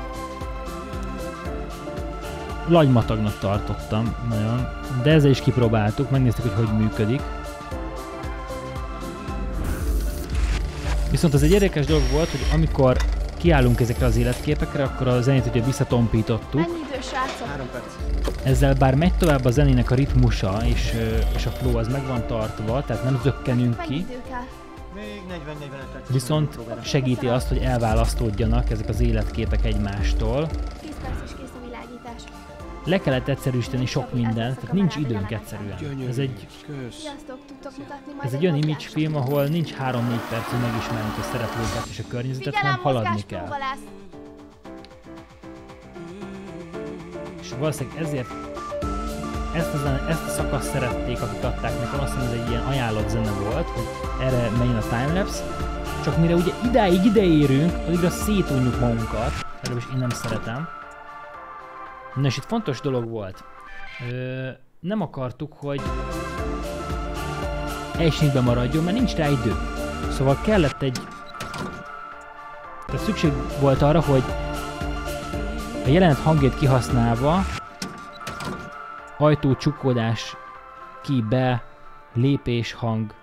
Lagymatagnak tartottam nagyon, de ezzel is kipróbáltuk, megnéztük, hogy hogy működik. Viszont az egy érdekes dolog volt, hogy amikor kiállunk ezekre az életképekre, akkor a zenét ugye visszatompítottuk srácok. Három perc. Ezzel bár megy tovább a zenének a ritmusa, és, és a flow az meg van tartva, tehát nem zökkenünk ki. Még 40 perc. Viszont segíti azt, hogy elválasztódjanak ezek az életképek egymástól. 10 perc kész a világítás. Le kellett egyszerűsíteni sok mindent, tehát nincs időnk egyszerűen. Ez egy, ez egy olyan image film, ahol nincs 3-4 percig megismerjük a szereplőket és a környezetet, hanem haladni kell. és valószínűleg ezért ezt a, zene, ezt a szakaszt szerették, akik adták nekem, azt hiszem ez egy ilyen ajánlott zene volt, hogy erre menjen a timelapse, csak mire ugye idáig ideérünk, addigra szétunjuk magunkat, legalábbis én nem szeretem. Na és itt fontos dolog volt. Ö, nem akartuk, hogy elsőbe maradjon, mert nincs rá idő. Szóval kellett egy... Tehát szükség volt arra, hogy a jelenet hangjét kihasználva ajtó csukkodás ki be lépés hang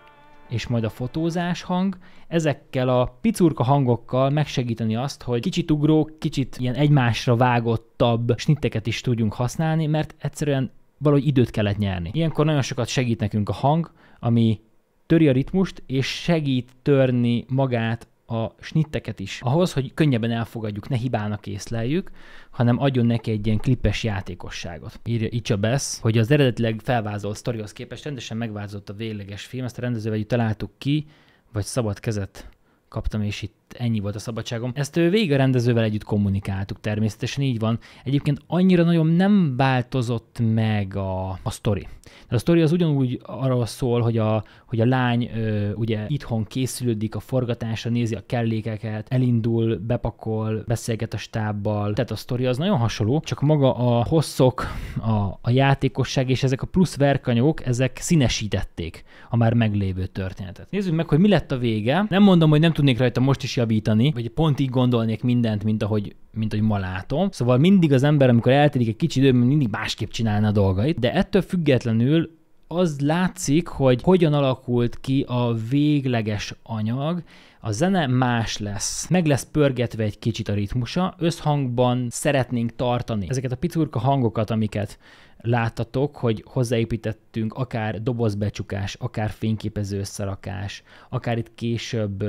és majd a fotózás hang, ezekkel a picurka hangokkal megsegíteni azt, hogy kicsit ugró, kicsit ilyen egymásra vágottabb snitteket is tudjunk használni, mert egyszerűen valahogy időt kellett nyerni. Ilyenkor nagyon sokat segít nekünk a hang, ami töri a ritmust, és segít törni magát a snitteket is. Ahhoz, hogy könnyebben elfogadjuk, ne hibának észleljük, hanem adjon neki egy ilyen klipes játékosságot. Írja Icsa Besz, hogy az eredetileg felvázolt sztorihoz képest rendesen megváltozott a végleges film, ezt a rendezővel találtuk ki, vagy szabad kezet kaptam, és itt ennyi volt a szabadságom. Ezt ő végig a rendezővel együtt kommunikáltuk, természetesen így van. Egyébként annyira nagyon nem változott meg a, a sztori. De a sztori az ugyanúgy arról szól, hogy a, hogy a lány ö, ugye itthon készülődik a forgatásra, nézi a kellékeket, elindul, bepakol, beszélget a stábbal. Tehát a sztori az nagyon hasonló, csak maga a hosszok, a, a játékosság és ezek a plusz verkanyók, ezek színesítették a már meglévő történetet. Nézzük meg, hogy mi lett a vége. Nem mondom, hogy nem tudnék rajta most is javítani, vagy pont így gondolnék mindent, mint ahogy mint hogy ma látom. Szóval mindig az ember, amikor eltelik egy kicsi idő, mindig másképp csinálna a dolgait, de ettől függetlenül az látszik, hogy hogyan alakult ki a végleges anyag, a zene más lesz. Meg lesz pörgetve egy kicsit a ritmusa, összhangban szeretnénk tartani ezeket a picurka hangokat, amiket láttatok, hogy hozzáépítettünk akár dobozbecsukás, akár fényképező összerakás, akár itt később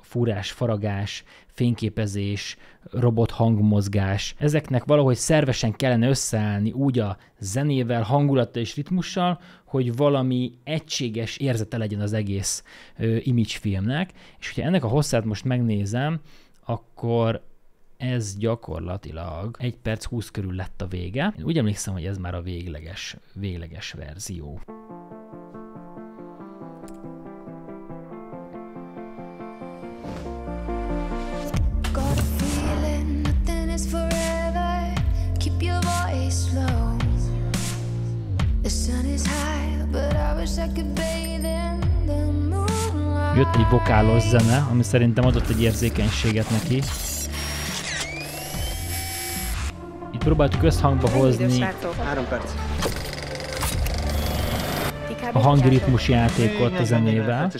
fúrás, faragás, fényképezés, robot hangmozgás. Ezeknek valahogy szervesen kellene összeállni úgy a zenével, hangulattal és ritmussal, hogy valami egységes érzete legyen az egész image filmnek. És hogyha ennek a hosszát most megnézem, akkor ez gyakorlatilag 1 perc 20 körül lett a vége. Én úgy emlékszem, hogy ez már a végleges, végleges verzió. Jött egy vokálos zene, ami szerintem adott egy érzékenységet neki. Próbáltuk összhangba hozni a hangritmus játékot a zenével.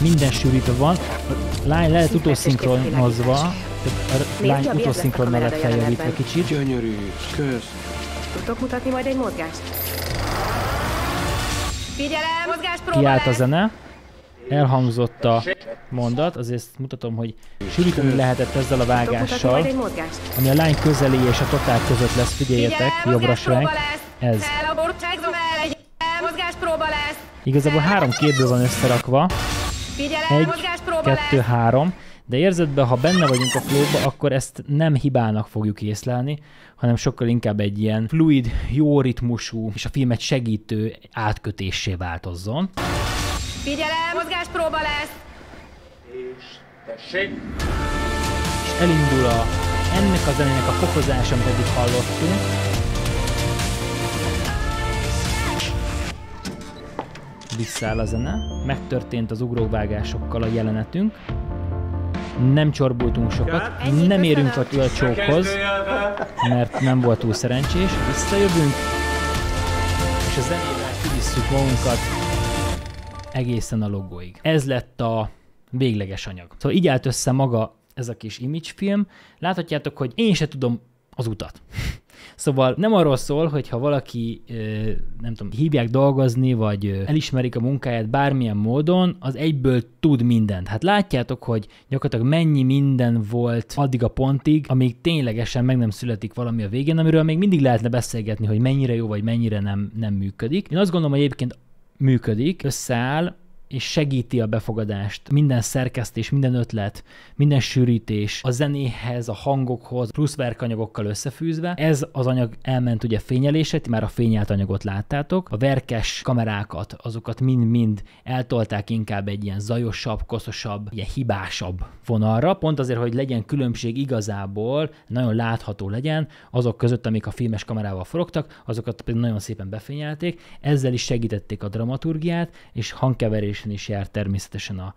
Minden sűrítve van. A lány lehet utolszinkronozva, a lány utolszinkron mellett feljavítva kicsit. Gyönyörű, kösz. Tudok mutatni majd egy mozgást? Figyelem, mozgás próbálás! Kiállt a zene elhangzott a mondat, azért mutatom, hogy sűríteni lehetett ezzel a vágással, ami a lány közeli és a totál között lesz, figyeljetek, jobbra sránk, ez. Igazából három képből van összerakva, egy, kettő, három, de érzetben, ha benne vagyunk a flóba, akkor ezt nem hibának fogjuk észlelni, hanem sokkal inkább egy ilyen fluid, jó ritmusú és a filmet segítő átkötéssé változzon. Figyelem, mozgáspróba lesz! És tessék! És elindul a, ennek a zenének a fokozása, amit eddig hallottunk. Visszáll a zene, megtörtént az ugróvágásokkal a jelenetünk. Nem csorbultunk sokat, Ennyi nem érünk a csókhoz, mert nem volt túl szerencsés. Visszajövünk, és a zenével kivisszük magunkat egészen a logóig. Ez lett a végleges anyag. Szóval így állt össze maga ez a kis image film. Láthatjátok, hogy én se tudom az utat. [LAUGHS] Szóval nem arról szól, hogy ha valaki, nem tudom, hívják dolgozni, vagy elismerik a munkáját bármilyen módon, az egyből tud mindent. Hát látjátok, hogy gyakorlatilag mennyi minden volt addig a pontig, amíg ténylegesen meg nem születik valami a végén, amiről még mindig lehetne beszélgetni, hogy mennyire jó vagy mennyire nem, nem működik. Én azt gondolom, hogy egyébként működik, összeáll, és segíti a befogadást. Minden szerkesztés, minden ötlet, minden sűrítés, a zenéhez, a hangokhoz, plusz verkanyagokkal összefűzve. Ez az anyag elment ugye fényelésre, már a fényelt anyagot láttátok. A verkes kamerákat, azokat mind-mind eltolták inkább egy ilyen zajosabb, koszosabb, ilyen hibásabb vonalra, pont azért, hogy legyen különbség igazából, nagyon látható legyen azok között, amik a filmes kamerával forogtak, azokat pedig nagyon szépen befényelték, ezzel is segítették a dramaturgiát, és hangkeverés jelentősen is jár természetesen a,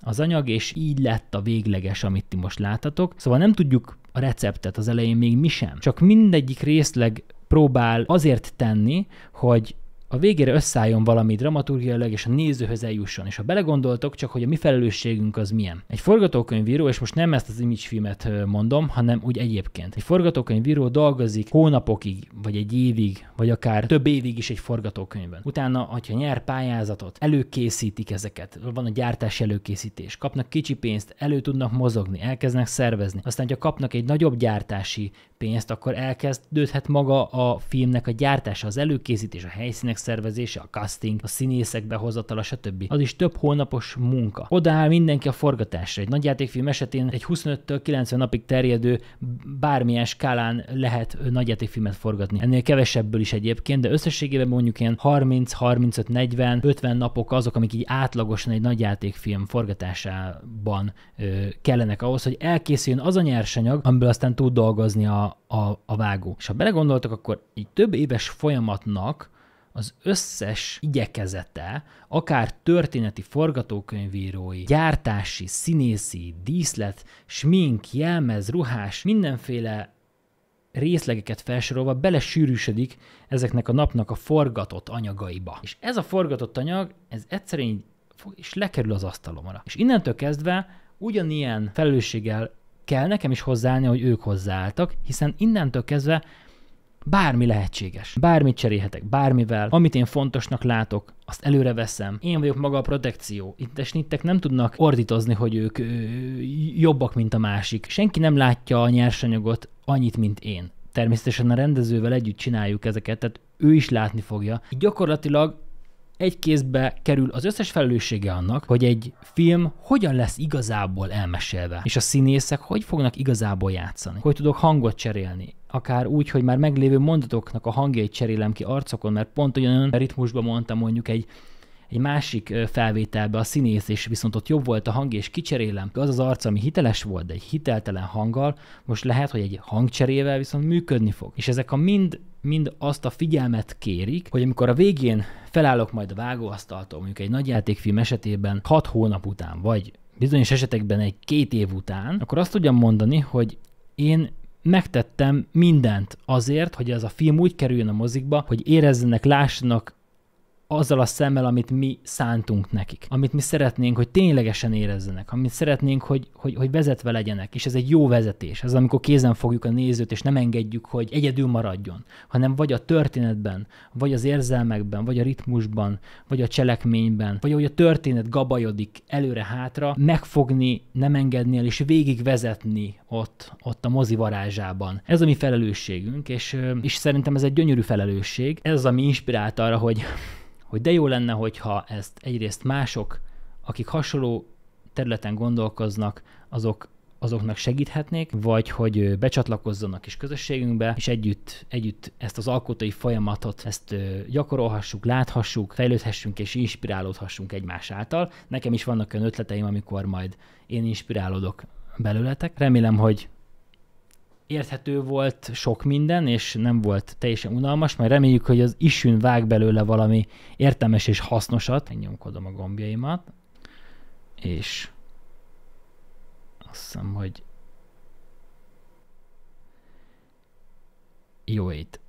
az anyag, és így lett a végleges, amit ti most láthatok. Szóval nem tudjuk a receptet az elején még mi sem, csak mindegyik részleg próbál azért tenni, hogy a végére összeálljon valami dramaturgiailag, és a nézőhöz eljusson. És ha belegondoltok, csak hogy a mi felelősségünk az milyen. Egy forgatókönyvíró, és most nem ezt az image filmet mondom, hanem úgy egyébként. Egy forgatókönyvíró dolgozik hónapokig, vagy egy évig, vagy akár több évig is egy forgatókönyvben. Utána, hogyha nyer pályázatot, előkészítik ezeket, van a gyártási előkészítés, kapnak kicsi pénzt, elő tudnak mozogni, elkezdenek szervezni. Aztán, ha kapnak egy nagyobb gyártási pénzt, akkor elkezdődhet maga a filmnek a gyártása, az előkészítés, a helyszínek megszervezése, a casting, a színészek behozatala, stb. Az is több hónapos munka. Odaáll mindenki a forgatásra. Egy nagyjátékfilm esetén egy 25-től 90 napig terjedő bármilyen skálán lehet nagyjátékfilmet forgatni. Ennél kevesebből is egyébként, de összességében mondjuk ilyen 30, 35, 40, 50 napok azok, amik így átlagosan egy nagyjátékfilm forgatásában ö, kellenek ahhoz, hogy elkészüljön az a nyersanyag, amiből aztán tud dolgozni a, a, a vágó. És ha belegondoltak, akkor egy több éves folyamatnak az összes igyekezete, akár történeti forgatókönyvírói, gyártási, színészi, díszlet, smink, jelmez, ruhás, mindenféle részlegeket felsorolva belesűrűsödik ezeknek a napnak a forgatott anyagaiba. És ez a forgatott anyag, ez egyszerűen így fog, és lekerül az asztalomra. És innentől kezdve ugyanilyen felelősséggel kell nekem is hozzáállni, hogy ők hozzáálltak, hiszen innentől kezdve Bármi lehetséges. Bármit cserélhetek bármivel, amit én fontosnak látok, azt előre veszem. Én vagyok maga a protekció. Itt esnittek nem tudnak ordítozni, hogy ők ö, jobbak, mint a másik. Senki nem látja a nyersanyagot annyit, mint én. Természetesen a rendezővel együtt csináljuk ezeket, tehát ő is látni fogja. Így gyakorlatilag egy kézbe kerül az összes felelőssége annak, hogy egy film hogyan lesz igazából elmesélve, és a színészek hogy fognak igazából játszani, hogy tudok hangot cserélni, akár úgy, hogy már meglévő mondatoknak a hangjait cserélem ki arcokon, mert pont olyan ritmusban mondtam mondjuk egy, egy másik felvételbe a színész, és viszont ott jobb volt a hang, és kicserélem. Az az arc, ami hiteles volt, de egy hiteltelen hanggal, most lehet, hogy egy hangcserével viszont működni fog. És ezek a mind mind azt a figyelmet kérik, hogy amikor a végén felállok majd a vágóasztaltól, mondjuk egy nagy játékfilm esetében 6 hónap után, vagy bizonyos esetekben egy két év után, akkor azt tudjam mondani, hogy én megtettem mindent azért, hogy ez a film úgy kerüljön a mozikba, hogy érezzenek, lássanak azzal a szemmel, amit mi szántunk nekik, amit mi szeretnénk, hogy ténylegesen érezzenek, amit szeretnénk, hogy, hogy, hogy vezetve legyenek, és ez egy jó vezetés, ez amikor kézen fogjuk a nézőt, és nem engedjük, hogy egyedül maradjon, hanem vagy a történetben, vagy az érzelmekben, vagy a ritmusban, vagy a cselekményben, vagy ahogy a történet gabajodik előre-hátra, megfogni, nem engedni el, és végigvezetni ott, ott a mozi varázsában. Ez a mi felelősségünk, és, és szerintem ez egy gyönyörű felelősség. Ez az, ami inspirált arra, hogy hogy de jó lenne, hogyha ezt egyrészt mások, akik hasonló területen gondolkoznak, azok azoknak segíthetnék, vagy hogy becsatlakozzanak is közösségünkbe, és együtt, együtt ezt az alkotói folyamatot, ezt gyakorolhassuk, láthassuk, fejlődhessünk és inspirálódhassunk egymás által. Nekem is vannak olyan ötleteim, amikor majd én inspirálódok belőletek. Remélem, hogy érthető volt sok minden, és nem volt teljesen unalmas, majd reméljük, hogy az isűn vág belőle valami értelmes és hasznosat. Megnyomkodom a gombjaimat, és azt hiszem, hogy jó ét.